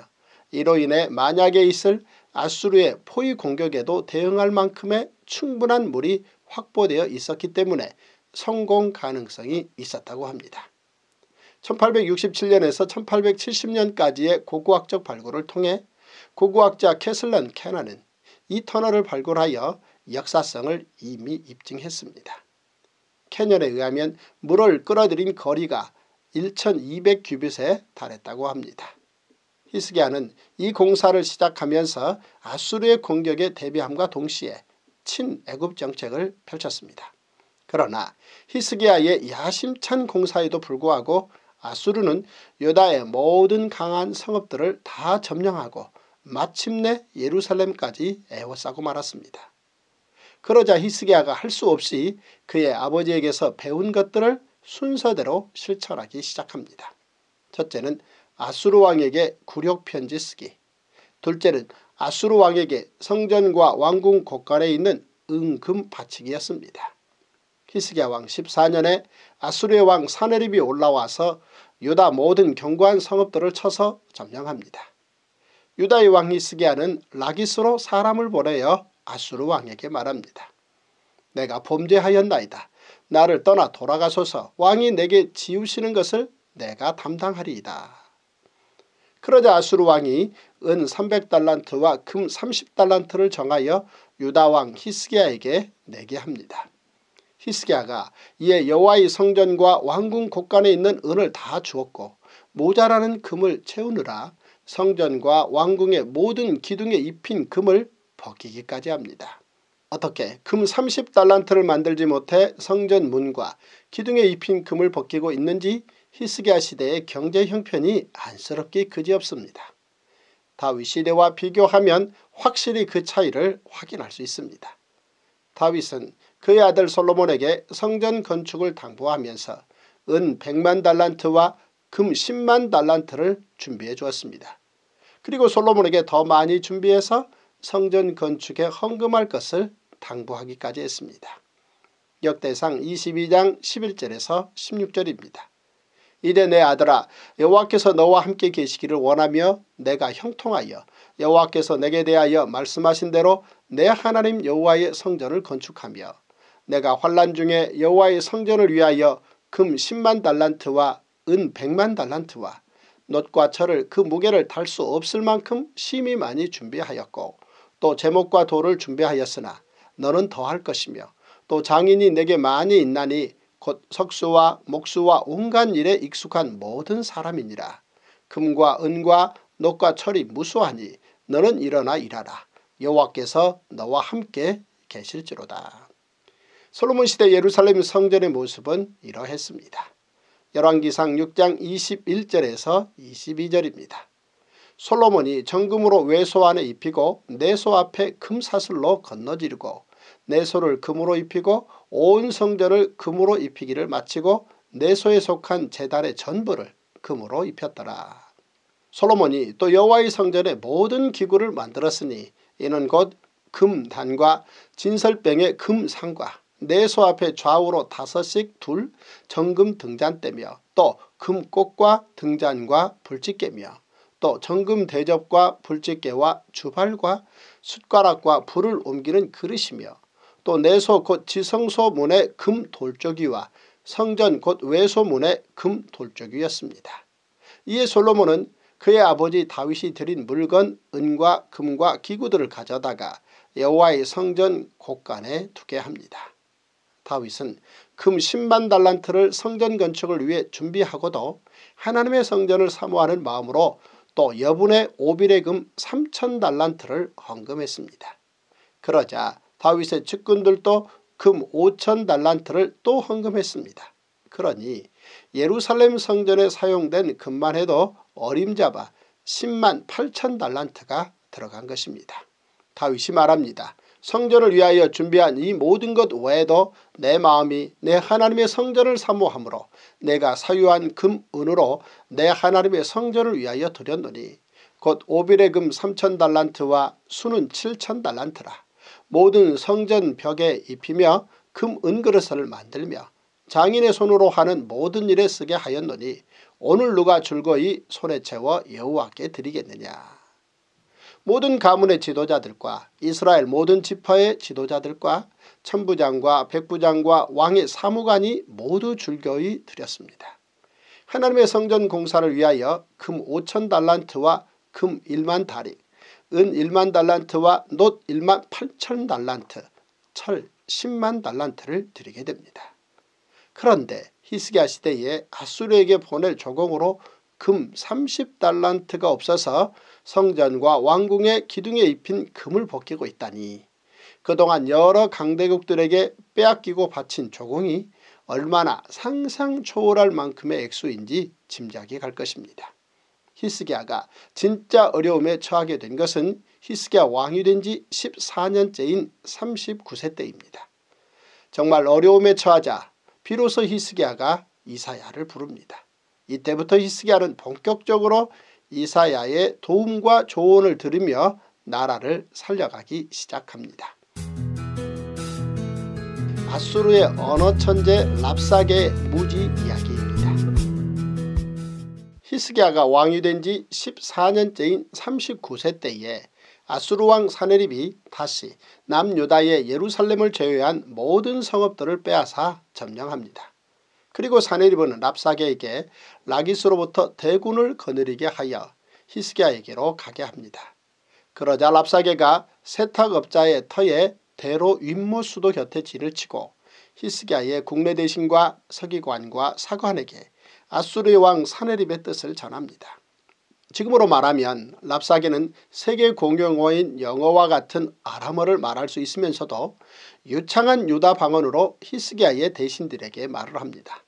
이로 인해 만약에 있을 아수르의 포위 공격에도 대응할 만큼의 충분한 물이 확보되어 있었기 때문에 성공 가능성이 있었다고 합니다. 1867년에서 1870년까지의 고고학적 발굴을 통해 고고학자 캐슬런 캐나는 이 터널을 발굴하여 역사성을 이미 입증했습니다. 캐년에 의하면 물을 끌어들인 거리가 1200규빗에 달했다고 합니다. 히스기야는 이 공사를 시작하면서 아수르의 공격에 대비함과 동시에 친애굽 정책을 펼쳤습니다. 그러나 히스기야의 야심찬 공사에도 불구하고 아수르는 요다의 모든 강한 성읍들을 다 점령하고 마침내 예루살렘까지 애워싸고 말았습니다. 그러자 히스기야가 할 수 없이 그의 아버지에게서 배운 것들을 순서대로 실천하기 시작합니다. 첫째는 아수르 왕에게 굴욕 편지 쓰기 둘째는 아수르 왕에게 성전과 왕궁 곳간에 있는 은금 바치기였습니다. 히스기야 왕 14년에 아수르의 왕 사네립이 올라와서 유다 모든 견고한 성읍들을 쳐서 점령합니다. 유다의 왕 히스기야는 라기스로 사람을 보내어 아수르 왕에게 말합니다. 내가 범죄하였나이다. 나를 떠나 돌아가소서 왕이 내게 지우시는 것을 내가 담당하리이다. 그러자 아수르 왕이 은 300달란트와 금 30달란트를 정하여 유다왕 히스기야에게 내게 합니다. 히스기야가 이에 여호와의 성전과 왕궁 곳간에 있는 은을 다 주었고 모자라는 금을 채우느라 성전과 왕궁의 모든 기둥에 입힌 금을 벗기기까지 합니다. 어떻게 금 30달란트를 만들지 못해 성전 문과 기둥에 입힌 금을 벗기고 있는지 히스기야 시대의 경제 형편이 안쓰럽기 그지없습니다. 다윗 시대와 비교하면 확실히 그 차이를 확인할 수 있습니다. 다윗은 그의 아들 솔로몬에게 성전 건축을 당부하면서 은 100만 달란트와 금 10만 달란트를 준비해 주었습니다. 그리고 솔로몬에게 더 많이 준비해서 성전 건축에 헌금할 것을 당부하기까지 했습니다. 역대상 22장 11절에서 16절입니다. 이래 내 아들아 여호와께서 너와 함께 계시기를 원하며 내가 형통하여 여호와께서 내게 대하여 말씀하신 대로 내 하나님 여호와의 성전을 건축하며 내가 환란 중에 여호와의 성전을 위하여 금 10만 달란트와 은 100만 달란트와 놋과 철을 그 무게를 달 수 없을 만큼 심히 많이 준비하였고 또 제목과 도를 준비하였으나 너는 더할 것이며 또 장인이 내게 많이 있나니 곧 석수와 목수와 온갖 일에 익숙한 모든 사람이니라. 금과 은과 녹과 철이 무수하니 너는 일어나 일하라. 여호와께서 너와 함께 계실지로다. 솔로몬 시대 예루살렘 성전의 모습은 이러했습니다. 열왕기상 6장 21절에서 22절입니다. 솔로몬이 정금으로 외소 안에 입히고 내소 앞에 금사슬로 건너지르고 내소를 금으로 입히고 온 성전을 금으로 입히기를 마치고 내소에 속한 재단의 전부를 금으로 입혔더라. 솔로몬이 또 여호와의 성전에 모든 기구를 만들었으니 이는 곧 금단과 진설병의 금상과 내소 앞에 좌우로 다섯씩 둘 정금 등잔대며 또 금꽃과 등잔과 불집개며 또 정금 대접과 불집개와 주발과 숟가락과 불을 옮기는 그릇이며 또 내소 곧 지성소 문의 금 돌조기와 성전 곧 외소 문의 금 돌조기였습니다. 이에 솔로몬은 그의 아버지 다윗이 드린 물건 은과 금과 기구들을 가져다가 여호와의 성전 곳간에 두게 합니다. 다윗은 금 10만 달란트를 성전 건축을 위해 준비하고도 하나님의 성전을 사모하는 마음으로 또 여분의 오빌의 금 3천 달란트를 헌금했습니다. 그러자 다윗의 측근들도 금 5천 달란트를 또 헌금했습니다. 그러니 예루살렘 성전에 사용된 금만 해도 어림잡아 10만 8천 달란트가 들어간 것입니다. 다윗이 말합니다. 성전을 위하여 준비한 이 모든 것 외에도 내 마음이 내 하나님의 성전을 사모함으로 내가 사유한 금 은으로 내 하나님의 성전을 위하여 드렸노니 곧 오빌의 금 3천 달란트와 수는 7천 달란트라 모든 성전 벽에 입히며 금 은그릇을 만들며 장인의 손으로 하는 모든 일에 쓰게 하였노니 오늘 누가 줄거이 손에 채워 여호와께 드리겠느냐. 모든 가문의 지도자들과 이스라엘 모든 지파의 지도자들과 천부장과 백부장과 왕의 사무관이 모두 줄겨이 드렸습니다. 하나님의 성전 공사를 위하여 금 5천 달란트와 금 1만 다리, 은 1만 달란트와 놋 1만 8천 달란트, 철 10만 달란트를 드리게 됩니다. 그런데 히스기야 시대에 아수르에게 보낼 조공으로 금 30달란트가 없어서 성전과 왕궁의 기둥에 입힌 금을 벗기고 있다니 그동안 여러 강대국들에게 빼앗기고 바친 조공이 얼마나 상상 초월할 만큼의 액수인지 짐작이 갈 것입니다. 히스기야가 진짜 어려움에 처하게 된 것은 히스기야 왕이 된지 14년째인 39세 때입니다. 정말 어려움에 처하자 비로소 히스기야가 이사야를 부릅니다. 이때부터 히스기야는 본격적으로 이사야의 도움과 조언을 들으며 나라를 살려가기 시작합니다. 아수르의 언어천재 랍사게 무지 이야기입니다. 히스기야가 왕이 된지 14년째인 39세 때에 아수르 왕 사네립이 다시 남유다의 예루살렘을 제외한 모든 성읍들을 빼앗아 점령합니다. 그리고 사내립은 랍사게에게 라기스로부터 대군을 거느리게 하여 히스기야에게로 가게 합니다. 그러자 랍사게가 세탁업자의 터에 대로 윗모수도 곁에 진을 치고 히스기야의 국내 대신과 서기관과 사관에게 아수르의 왕 사내립의 뜻을 전합니다. 지금으로 말하면 랍사게는 세계 공용어인 영어와 같은 아람어를 말할 수 있으면서도 유창한 유다 방언으로 히스기야의 대신들에게 말을 합니다.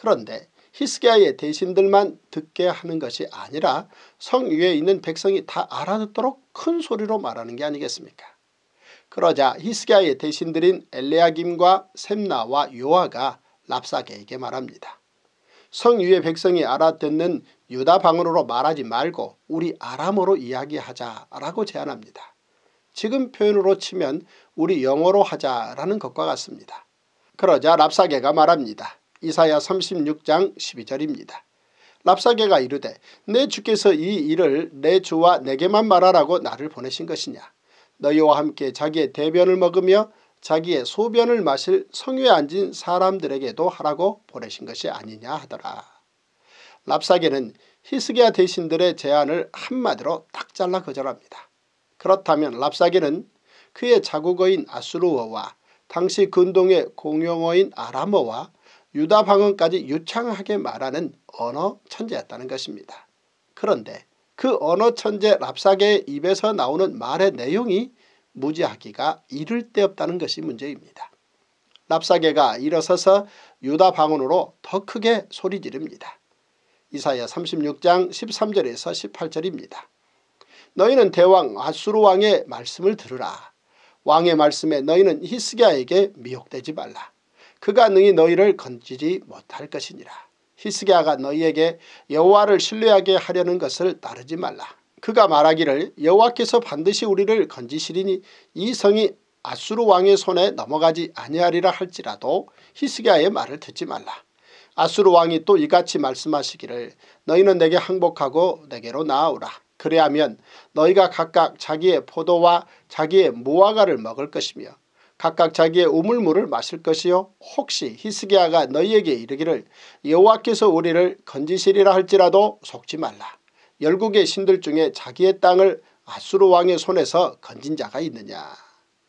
그런데 히스기야의 대신들만 듣게 하는 것이 아니라 성 위에 있는 백성이 다 알아듣도록 큰 소리로 말하는 게 아니겠습니까? 그러자 히스기야의 대신들인 엘레아김과 샘나와 요아가 랍사게에게 말합니다. 성 위의 백성이 알아듣는 유다 방언으로 말하지 말고 우리 아람어로 이야기하자라고 제안합니다. 지금 표현으로 치면 우리 영어로 하자라는 것과 같습니다. 그러자 랍사게가 말합니다. 이사야 36장 12절입니다. 랍사계가 이르되 내 주께서 이 일을 내 주와 내게만 말하라고 나를 보내신 것이냐 너희와 함께 자기의 대변을 먹으며 자기의 소변을 마실 성유에 앉은 사람들에게도 하라고 보내신 것이 아니냐 하더라. 랍사계는 히스기야 대신들의 제안을 한마디로 딱 잘라 거절합니다. 그렇다면 랍사계는 그의 자국어인 아수르어와 당시 근동의 공용어인 아람어와 유다 방언까지 유창하게 말하는 언어 천재였다는 것입니다. 그런데 그 언어 천재 랍사계의 입에서 나오는 말의 내용이 무지하기가 이를 데 없다는 것이 문제입니다. 랍사계가 일어서서 유다 방언으로 더 크게 소리 지릅니다. 이사야 36장 13절에서 18절입니다. 너희는 대왕 아수르 왕의 말씀을 들으라. 왕의 말씀에 너희는 히스기야에게 미혹되지 말라. 그가 능히 너희를 건지지 못할 것이니라. 히스기야가 너희에게 여호와를 신뢰하게 하려는 것을 따르지 말라. 그가 말하기를 여호와께서 반드시 우리를 건지시리니 이 성이 아수르 왕의 손에 넘어가지 아니하리라 할지라도 히스기야의 말을 듣지 말라. 아수르 왕이 또 이같이 말씀하시기를 너희는 내게 항복하고 내게로 나아오라. 그래야면 너희가 각각 자기의 포도와 자기의 무화과를 먹을 것이며 각각 자기의 우물물을 마실 것이요 혹시 히스기야가 너희에게 이르기를 여호와께서 우리를 건지시리라 할지라도 속지 말라. 열국의 신들 중에 자기의 땅을 아수르 왕의 손에서 건진 자가 있느냐.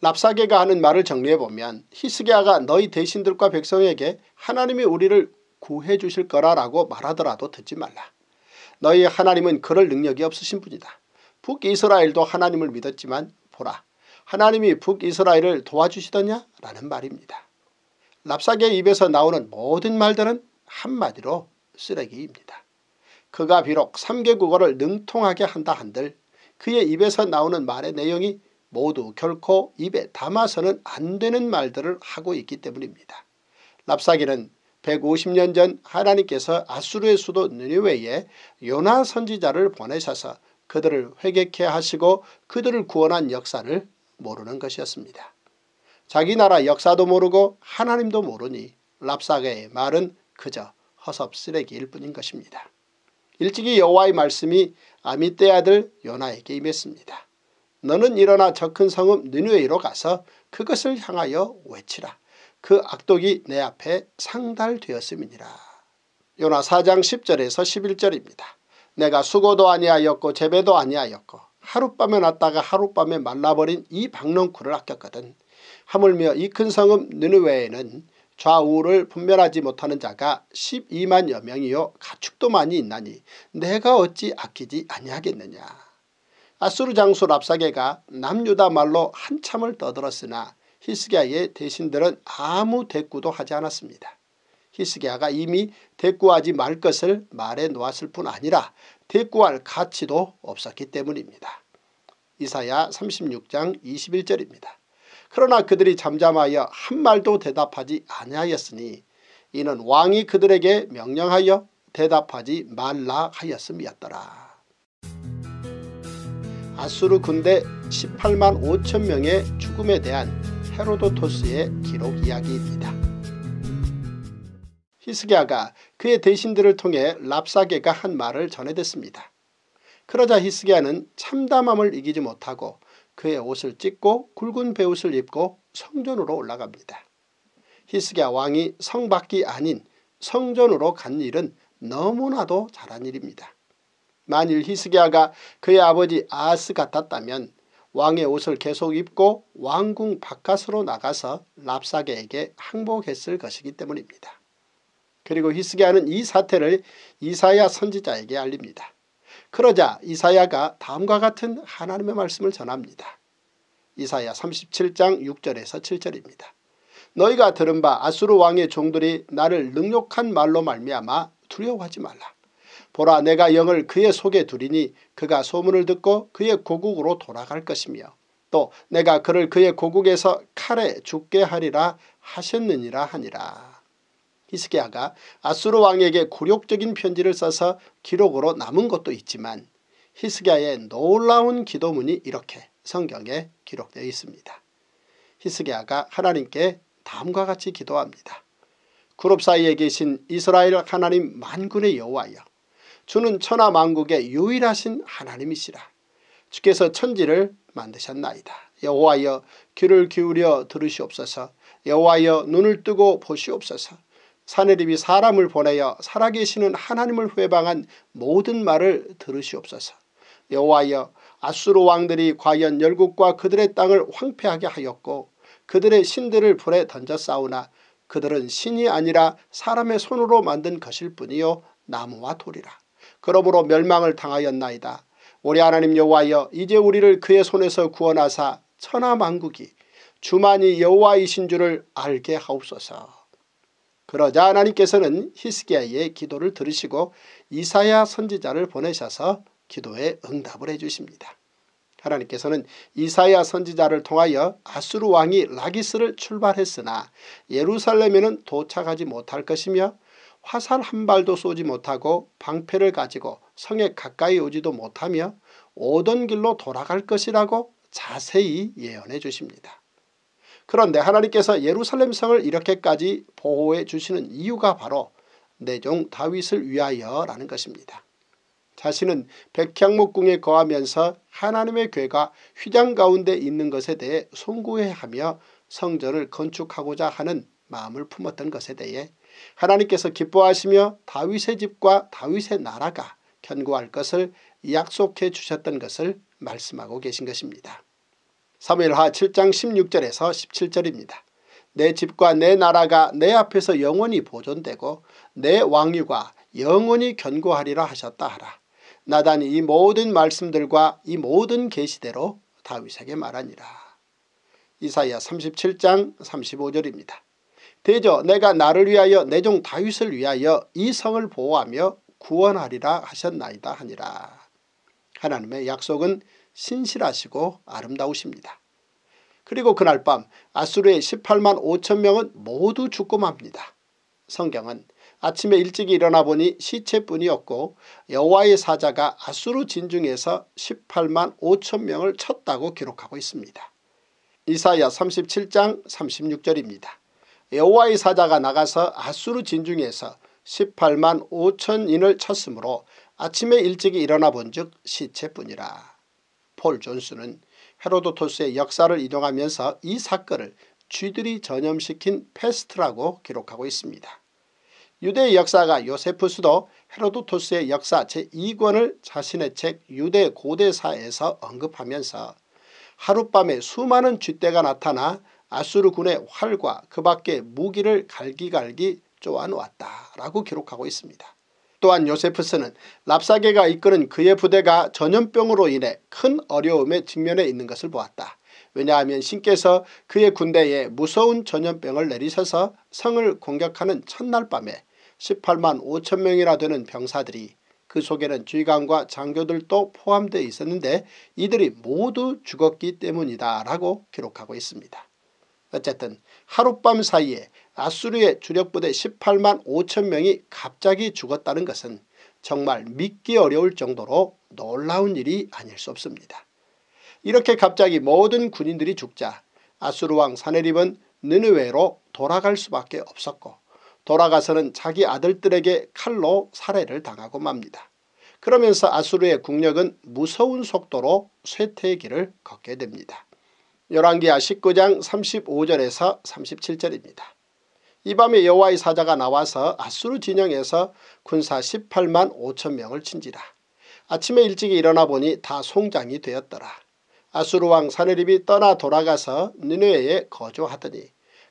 랍사게가 하는 말을 정리해보면 히스기야가 너희 대신들과 백성에게 하나님이 우리를 구해 주실 거라라고 말하더라도 듣지 말라. 너희 하나님은 그럴 능력이 없으신 분이다. 북이스라엘도 하나님을 믿었지만 보라 하나님이 북이스라엘을 도와주시더냐라는 말입니다. 랍사게 입에서 나오는 모든 말들은 한마디로 쓰레기입니다. 그가 비록 3개국어를 능통하게 한다 한들 그의 입에서 나오는 말의 내용이 모두 결코 입에 담아서는 안 되는 말들을 하고 있기 때문입니다. 랍사기는 150년 전 하나님께서 아수르의 수도 느니웨에 요나 선지자를 보내셔서 그들을 회개케 하시고 그들을 구원한 역사를 모르는 것이었습니다. 자기 나라 역사도 모르고 하나님도 모르니 랍사게의 말은 그저 허섭 쓰레기일 뿐인 것입니다. 일찍이 여호와의 말씀이 아미떼 아들 요나에게 임했습니다. 너는 일어나 저큰 성읍 느누에로 가서 그것을 향하여 외치라. 그 악독이 내 앞에 상달되었음이니라. 요나 4장 10절에서 11절입니다. 내가 수고도 아니하였고 재배도 아니하였고 하룻밤에 났다가 하룻밤에 말라버린 이 박넝쿨을 아꼈거든. 하물며 이 큰 성읍 느느웨에는 좌우를 분별하지 못하는 자가 12만여 명이요 가축도 많이 있나니 내가 어찌 아끼지 아니하겠느냐. 아수르 장수 랍사게가 남유다 말로 한참을 떠들었으나 히스기야의 대신들은 아무 대꾸도 하지 않았습니다. 히스기야가 이미 대꾸하지 말 것을 말해 놓았을 뿐 아니라 대꾸할 가치도 없었기 때문입니다. 이사야 36장 21절입니다. 그러나 그들이 잠잠하여 한 말도 대답하지 아니하였으니 이는 왕이 그들에게 명령하여 대답하지 말라 하였음이었더라. 아수르 군대 18만 5천 명의 죽음에 대한 헤로도토스의 기록 이야기입니다. 히스기야가 그의 대신들을 통해 랍사게가 한 말을 전해듣습니다. 그러자 히스기야는 참담함을 이기지 못하고 그의 옷을 찢고 굵은 배옷을 입고 성전으로 올라갑니다. 히스기야 왕이 성 밖이 아닌 성전으로 간 일은 너무나도 잘한 일입니다. 만일 히스기야가 그의 아버지 아스 같았다면 왕의 옷을 계속 입고 왕궁 바깥으로 나가서 랍사게에게 항복했을 것이기 때문입니다. 그리고 히스기야는 이 사태를 이사야 선지자에게 알립니다. 그러자 이사야가 다음과 같은 하나님의 말씀을 전합니다. 이사야 37장 6절에서 7절입니다. 너희가 들은 바 아수르 왕의 종들이 나를 능욕한 말로 말미암아 두려워하지 말라. 보라 내가 영을 그의 속에 두리니 그가 소문을 듣고 그의 고국으로 돌아갈 것이며 또 내가 그를 그의 고국에서 칼에 죽게 하리라 하셨느니라 하니라. 히스기야가 아수르 왕에게 굴욕적인 편지를 써서 기록으로 남은 것도 있지만 히스기야의 놀라운 기도문이 이렇게 성경에 기록되어 있습니다. 히스기야가 하나님께 다음과 같이 기도합니다. 그룹 사이에 계신 이스라엘 하나님 만군의 여호와여 주는 천하 만국의 유일하신 하나님이시라 주께서 천지를 만드셨나이다. 여호와여 귀를 기울여 들으시옵소서 여호와여 눈을 뜨고 보시옵소서 사내립이 사람을 보내어 살아계시는 하나님을 회방한 모든 말을 들으시옵소서. 여호와여 아수르 왕들이 과연 열국과 그들의 땅을 황폐하게 하였고 그들의 신들을 불에 던져 싸우나 그들은 신이 아니라 사람의 손으로 만든 것일 뿐이요 나무와 돌이라. 그러므로 멸망을 당하였나이다. 우리 하나님 여호와여 이제 우리를 그의 손에서 구원하사 천하만국이 주만이 여호와이신 줄을 알게 하옵소서. 그러자 하나님께서는 히스기야의 기도를 들으시고 이사야 선지자를 보내셔서 기도에 응답을 해주십니다. 하나님께서는 이사야 선지자를 통하여 아수르 왕이 라기스를 출발했으나 예루살렘에는 도착하지 못할 것이며 화살 한 발도 쏘지 못하고 방패를 가지고 성에 가까이 오지도 못하며 오던 길로 돌아갈 것이라고 자세히 예언해 주십니다. 그런데 하나님께서 예루살렘성을 이렇게까지 보호해 주시는 이유가 바로 내종 다윗을 위하여라는 것입니다. 자신은 백향목궁에 거하면서 하나님의 괴가 휘장 가운데 있는 것에 대해 송구해하며 성전을 건축하고자 하는 마음을 품었던 것에 대해 하나님께서 기뻐하시며 다윗의 집과 다윗의 나라가 견고할 것을 약속해 주셨던 것을 말씀하고 계신 것입니다. 사무엘하 7장 16절에서 17절입니다. 내 집과 내 나라가 내 앞에서 영원히 보존되고 내 왕위가 영원히 견고하리라 하셨다 하라. 나단이 이 모든 말씀들과 이 모든 계시대로 다윗에게 말하니라. 이사야 37장 35절입니다. 대저 내가 나를 위하여 내 종 다윗을 위하여 이 성을 보호하며 구원하리라 하셨나이다 하니라. 하나님의 약속은 신실하시고 아름다우십니다. 그리고 그날 밤 아수르의 18만 5천명은 모두 죽고 맙니다. 성경은 아침에 일찍 일어나 보니 시체뿐이었고 여호와의 사자가 아수르 진중에서 18만 5천명을 쳤다고 기록하고 있습니다. 이사야 37장 36절입니다. 여호와의 사자가 나가서 아수르 진중에서 18만 5천인을 쳤으므로 아침에 일찍 일어나 본즉 시체뿐이라. 폴존스는 헤로도토스의 역사를 인용하면서 이 사건을 쥐들이 전염시킨 패스트라고 기록하고 있습니다. 유대의 역사가 요세프스도 헤로도토스의 역사 제2권을 자신의 책 유대 고대사에서 언급하면서 하룻밤에 수많은 쥐떼가 나타나 아수르군의 활과 그 밖의 무기를 갈기갈기 쪼아놓았다라고 기록하고 있습니다. 또한 요세프스는 랍사게가 이끄는 그의 부대가 전염병으로 인해 큰 어려움에 직면해 있는 것을 보았다. 왜냐하면 신께서 그의 군대에 무서운 전염병을 내리셔서 성을 공격하는 첫날 밤에 18만 5천명이나 되는 병사들이 그 속에는 주의관과 장교들도 포함되어 있었는데 이들이 모두 죽었기 때문이다 라고 기록하고 있습니다. 어쨌든 하룻밤 사이에 아수르의 주력부대 18만 5천 명이 갑자기 죽었다는 것은 정말 믿기 어려울 정도로 놀라운 일이 아닐 수 없습니다. 이렇게 갑자기 모든 군인들이 죽자 아수르왕 사네립은 느느웨로 돌아갈 수밖에 없었고 돌아가서는 자기 아들들에게 칼로 살해를 당하고 맙니다. 그러면서 아수르의 국력은 무서운 속도로 쇠퇴의 길을 걷게 됩니다. 열왕기하 19장 35절에서 37절입니다. 이 밤에 여호와의 사자가 나와서 아수르 진영에서 군사 18만 5천 명을 친지라. 아침에 일찍 일어나 보니 다 송장이 되었더라. 아수르 왕 사네립이 떠나 돌아가서 니느웨에 거주하더니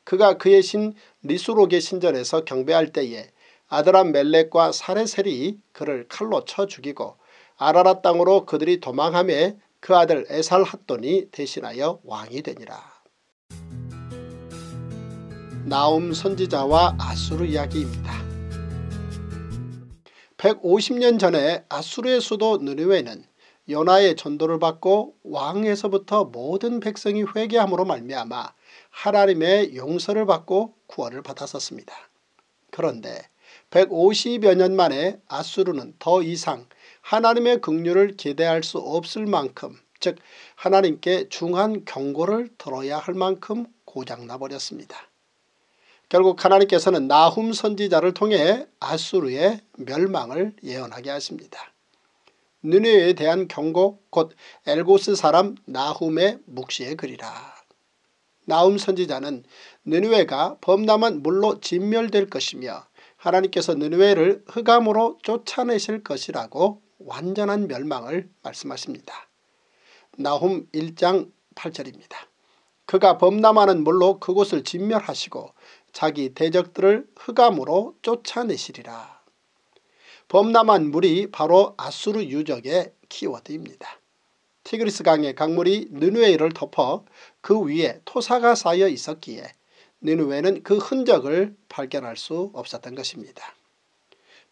그가 그의 신 리수록의 신전에서 경배할 때에 아드람 멜렉과 사레셀이 그를 칼로 쳐 죽이고 아라라 땅으로 그들이 도망함에 그 아들 에살핫돈이 대신하여 왕이 되니라. 나움 선지자와 아수르 이야기입니다. 150년 전에 아수르의 수도 느르웨는 연하의 전도를 받고 왕에서부터 모든 백성이 회개함으로 말미암아 하나님의 용서를 받고 구원을 받았었습니다. 그런데 150여 년 만에 아수르는 더 이상 하나님의 긍휼을 기대할 수 없을 만큼 즉 하나님께 중한 경고를 들어야 할 만큼 고장나버렸습니다. 결국 하나님께서는 나훔 선지자를 통해 아수르의 멸망을 예언하게 하십니다. 느네에 대한 경고 곧 엘고스 사람 나훔의 묵시에 그리라. 나훔 선지자는 느누가 범람한 물로 진멸될 것이며 하나님께서 느누를 흑암으로 쫓아내실 것이라고 완전한 멸망을 말씀하십니다. 나훔 1장 8절입니다. 그가 범람하는 물로 그곳을 진멸하시고 자기 대적들을 흑암으로 쫓아내시리라. 범람한 물이 바로 아수르 유적의 키워드입니다. 티그리스 강의 강물이 느누웨이를 덮어 그 위에 토사가 쌓여 있었기에 느누웨는 그 흔적을 발견할 수 없었던 것입니다.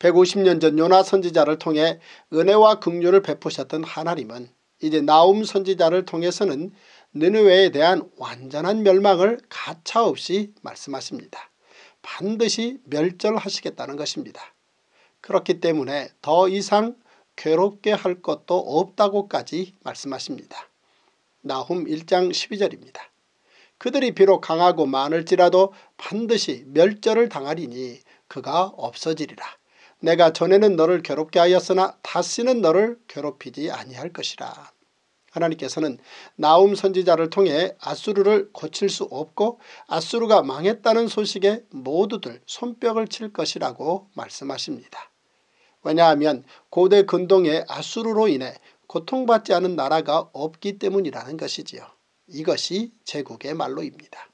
150년 전 요나 선지자를 통해 은혜와 긍휼을 베푸셨던 하나님은 이제 나움 선지자를 통해서는 느누웨에 대한 완전한 멸망을 가차없이 말씀하십니다. 반드시 멸절하시겠다는 것입니다. 그렇기 때문에 더 이상 괴롭게 할 것도 없다고까지 말씀하십니다. 나훔 1장 12절입니다. 그들이 비록 강하고 많을지라도 반드시 멸절을 당하리니 그가 없어지리라. 내가 전에는 너를 괴롭게 하였으나 다시는 너를 괴롭히지 아니할 것이라. 하나님께서는 나움 선지자를 통해 아수르를 고칠 수 없고 아수르가 망했다는 소식에 모두들 손뼉을 칠 것이라고 말씀하십니다. 왜냐하면 고대 근동의 아수르로 인해 고통받지 않은 나라가 없기 때문이라는 것이지요. 이것이 제국의 말로입니다.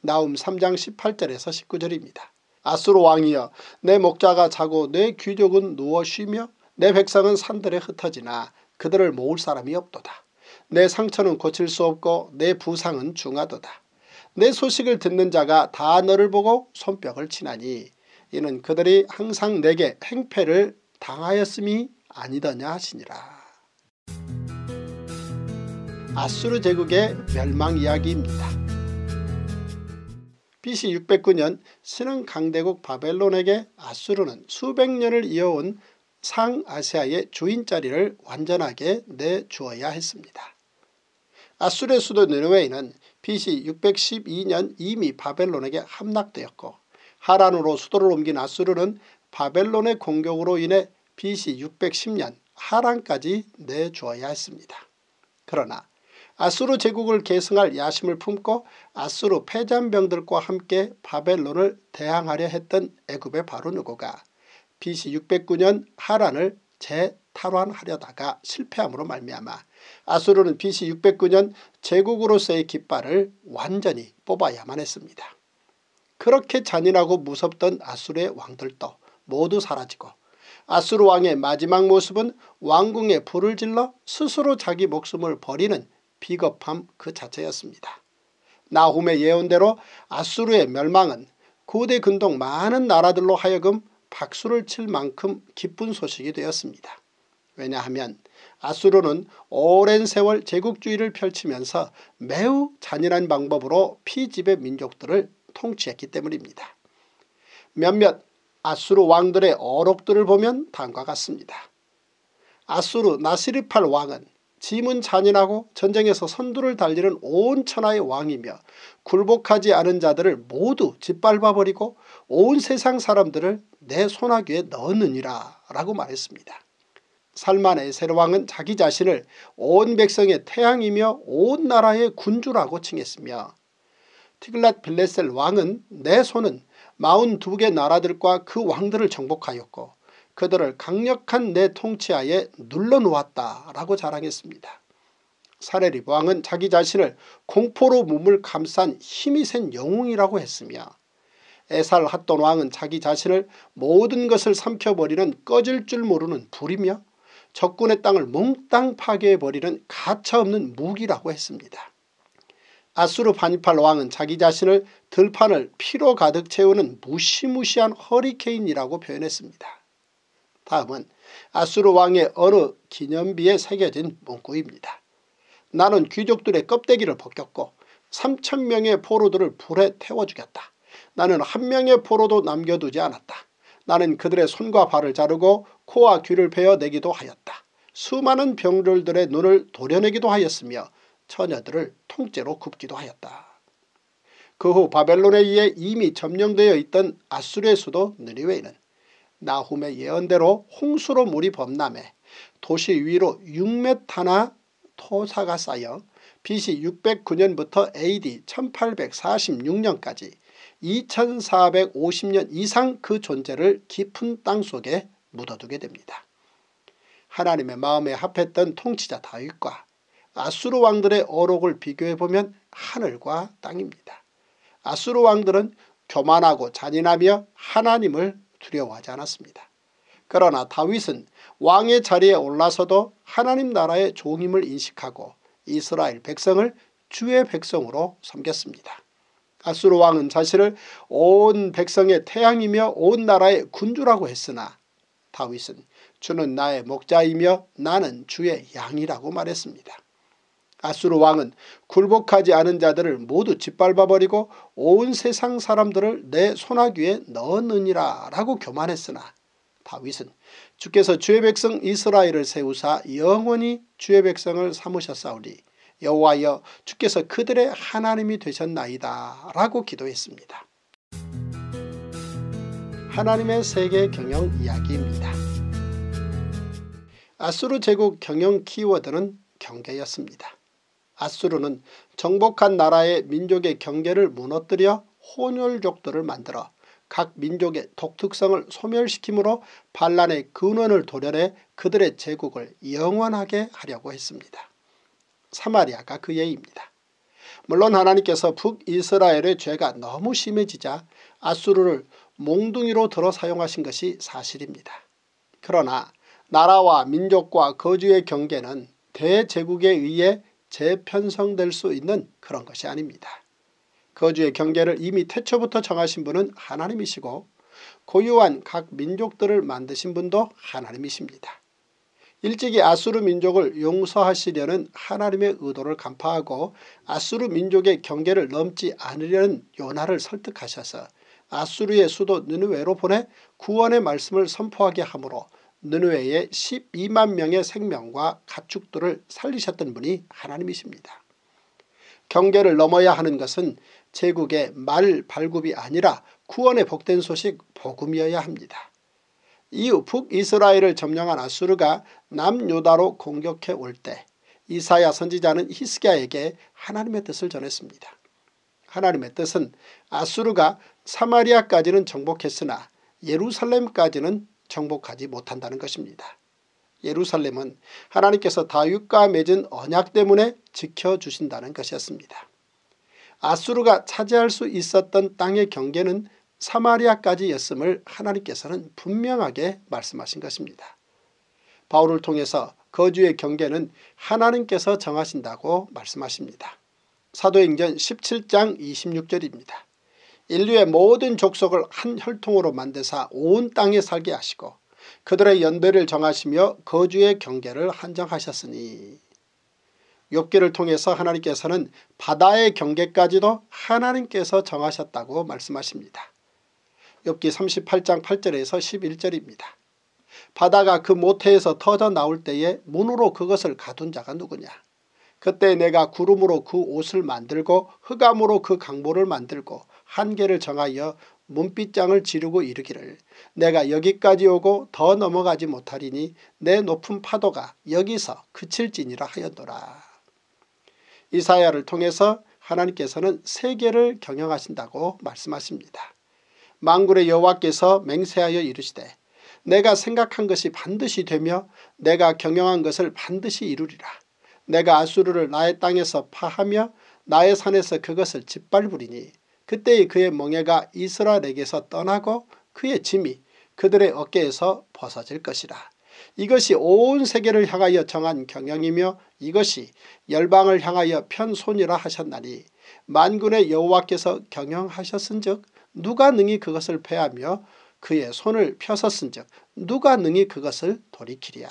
나움 3장 18절에서 19절입니다. 아수르 왕이여 내 목자가 자고 내 귀족은 누워 쉬며 내 백성은 산들에 흩어지나 그들을 모을 사람이 없도다. 내 상처는 고칠 수 없고 내 부상은 중하도다. 내 소식을 듣는 자가 다 너를 보고 손뼉을 치나니 이는 그들이 항상 내게 행패를 당하였음이 아니더냐 하시니라. 아수르 제국의 멸망 이야기입니다. BC 609년 신흥 강대국 바벨론에게 아수르는 수백 년을 이어온 상아시아의 주인 자리를 완전하게 내주어야 했습니다. 아수르의 수도 느르웨이는 BC 612년 이미 바벨론에게 함락되었고 하란으로 수도를 옮긴 아수르는 바벨론의 공격으로 인해 BC 610년 하란까지 내주어야 했습니다. 그러나 아수르 제국을 계승할 야심을 품고 아수르 패잔병들과 함께 바벨론을 대항하려 했던 애굽의 바로누고가 BC 609년 하란을 재탈환하려다가 실패함으로 말미암아 아수르는 BC 609년 제국으로서의 깃발을 완전히 뽑아야만 했습니다. 그렇게 잔인하고 무섭던 아수르의 왕들도 모두 사라지고 아수르 왕의 마지막 모습은 왕궁에 불을 질러 스스로 자기 목숨을 버리는 비겁함 그 자체였습니다. 나훔의 예언대로 아수르의 멸망은 고대 근동 많은 나라들로 하여금 박수를 칠 만큼 기쁜 소식이 되었습니다. 왜냐하면 아수르는 오랜 세월 제국주의를 펼치면서 매우 잔인한 방법으로 피지배 민족들을 통치했기 때문입니다. 몇몇 아수르 왕들의 어록들을 보면 다음과 같습니다. 아수르 나시르팔 왕은 짐은 잔인하고 전쟁에서 선두를 달리는 온 천하의 왕이며 굴복하지 않은 자들을 모두 짓밟아버리고 온 세상 사람들을 내 손아귀에 넣느니라 라고 말했습니다. 살만의 세르왕은 자기 자신을 온 백성의 태양이며 온 나라의 군주라고 칭했으며 티글랏 빌레셀 왕은 내 손은 42개 나라들과 그 왕들을 정복하였고 그들을 강력한 내 통치하에 눌러놓았다라고 자랑했습니다. 사레립 왕은 자기 자신을 공포로 몸을 감싼 힘이 센 영웅이라고 했으며 에살 핫돈 왕은 자기 자신을 모든 것을 삼켜버리는 꺼질 줄 모르는 불이며 적군의 땅을 몽땅 파괴해버리는 가차없는 무기라고 했습니다. 아수르 반팔 왕은 자기 자신을 들판을 피로 가득 채우는 무시무시한 허리케인이라고 표현했습니다. 다음은 아수르 왕의 어느 기념비에 새겨진 문구입니다. 나는 귀족들의 껍데기를 벗겼고 3천명의 포로들을 불에 태워 죽였다. 나는 한 명의 포로도 남겨두지 않았다. 나는 그들의 손과 발을 자르고 코와 귀를 베어내기도 하였다. 수많은 병졸들의 눈을 도려내기도 하였으며 처녀들을 통째로 굽기도 하였다. 그 후 바벨론에 의해 이미 점령되어 있던 아수르의 수도 느리웨이는 나훔의 예언대로 홍수로 물이 범람해 도시 위로 6m나 토사가 쌓여 BC 609년부터 AD 1846년까지 2450년 이상 그 존재를 깊은 땅속에 묻어두게 됩니다. 하나님의 마음에 합했던 통치자 다윗과 아수르 왕들의 어록을 비교해보면 하늘과 땅입니다. 아수르 왕들은 교만하고 잔인하며 하나님을 두려워하지 않았습니다. 그러나 다윗은 왕의 자리에 올라서도 하나님 나라의 종임을 인식하고 이스라엘 백성을 주의 백성으로 섬겼습니다. 아수르 왕은 자신을 온 백성의 태양이며 온 나라의 군주라고 했으나 다윗은 주는 나의 목자이며 나는 주의 양이라고 말했습니다. 아수르 왕은 굴복하지 않은 자들을 모두 짓밟아버리고 온 세상 사람들을 내 손아귀에 넣었느니라 라고 교만했으나 다윗은 주께서 주의 백성 이스라엘을 세우사 영원히 주의 백성을 삼으셨사오리 여호와여 주께서 그들의 하나님이 되셨나이다 라고 기도했습니다. 하나님의 세계 경영 이야기입니다. 아수르 제국 경영 키워드는 경계였습니다. 아수르는 정복한 나라의 민족의 경계를 무너뜨려 혼혈족들을 만들어 각 민족의 독특성을 소멸시키므로 반란의 근원을 도려내 그들의 제국을 영원하게 하려고 했습니다. 사마리아가 그 예입니다. 물론 하나님께서 북이스라엘의 죄가 너무 심해지자 아수르를 몽둥이로 들어 사용하신 것이 사실입니다. 그러나 나라와 민족과 거주의 경계는 대제국에 의해 재편성될 수 있는 그런 것이 아닙니다. 거주의 그 경계를 이미 태초부터 정하신 분은 하나님이시고 고유한 각 민족들을 만드신 분도 하나님이십니다. 일찍이 아수르 민족을 용서하시려는 하나님의 의도를 간파하고 아수르 민족의 경계를 넘지 않으려는 요나를 설득하셔서 아수르의 수도 느누웨로 보내 구원의 말씀을 선포하게 하므로 느누에의 12만 명의 생명과 가축들을 살리셨던 분이 하나님이십니다. 경계를 넘어야 하는 것은 제국의 말 발굽이 아니라 구원의 복된 소식 복음이어야 합니다. 이후 북이스라엘을 점령한 아수르가 남유다로 공격해 올때 이사야 선지자는 히스기야에게 하나님의 뜻을 전했습니다. 하나님의 뜻은 아수르가 사마리아까지는 정복했으나 예루살렘까지는 정복하지 못한다는 것입니다. 예루살렘은 하나님께서 다윗과 맺은 언약 때문에 지켜주신다는 것이었습니다. 아수르가 차지할 수 있었던 땅의 경계는 사마리아까지였음을 하나님께서는 분명하게 말씀하신 것입니다. 바울을 통해서 거주의 경계는 하나님께서 정하신다고 말씀하십니다. 사도행전 17장 26절입니다. 인류의 모든 족속을 한 혈통으로 만드사 온 땅에 살게 하시고 그들의 연배를 정하시며 거주의 경계를 한정하셨으니 욥기를 통해서 하나님께서는 바다의 경계까지도 하나님께서 정하셨다고 말씀하십니다. 욥기 38장 8절에서 11절입니다. 바다가 그 모태에서 터져 나올 때에 문으로 그것을 가둔 자가 누구냐. 그때 내가 구름으로 그 옷을 만들고 흑암으로 그 강보를 만들고 한계를 정하여 문빗장을 지르고 이르기를 내가 여기까지 오고 더 넘어가지 못하리니 내 높은 파도가 여기서 그칠지니라 하였노라. 이사야를 통해서 하나님께서는 세계를 경영하신다고 말씀하십니다. 망굴의 여호와께서 맹세하여 이르시되 내가 생각한 것이 반드시 되며 내가 경영한 것을 반드시 이루리라. 내가 아수르를 나의 땅에서 파하며 나의 산에서 그것을 짓밟으리니 그때의 그의 멍에가 이스라엘에게서 떠나고 그의 짐이 그들의 어깨에서 벗어질 것이라. 이것이 온 세계를 향하여 정한 경영이며 이것이 열방을 향하여 편손이라 하셨나니 만군의 여호와께서 경영하셨은 즉 누가 능히 그것을 패하며 그의 손을 펴섰은 즉 누가 능히 그것을 돌이키랴.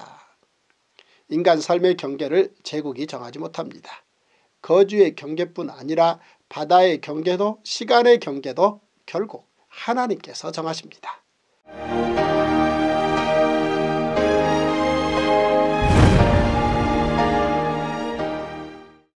인간 삶의 경계를 제국이 정하지 못합니다. 거주의 경계뿐 아니라 바다의 경계도 시간의 경계도 결국 하나님께서 정하십니다.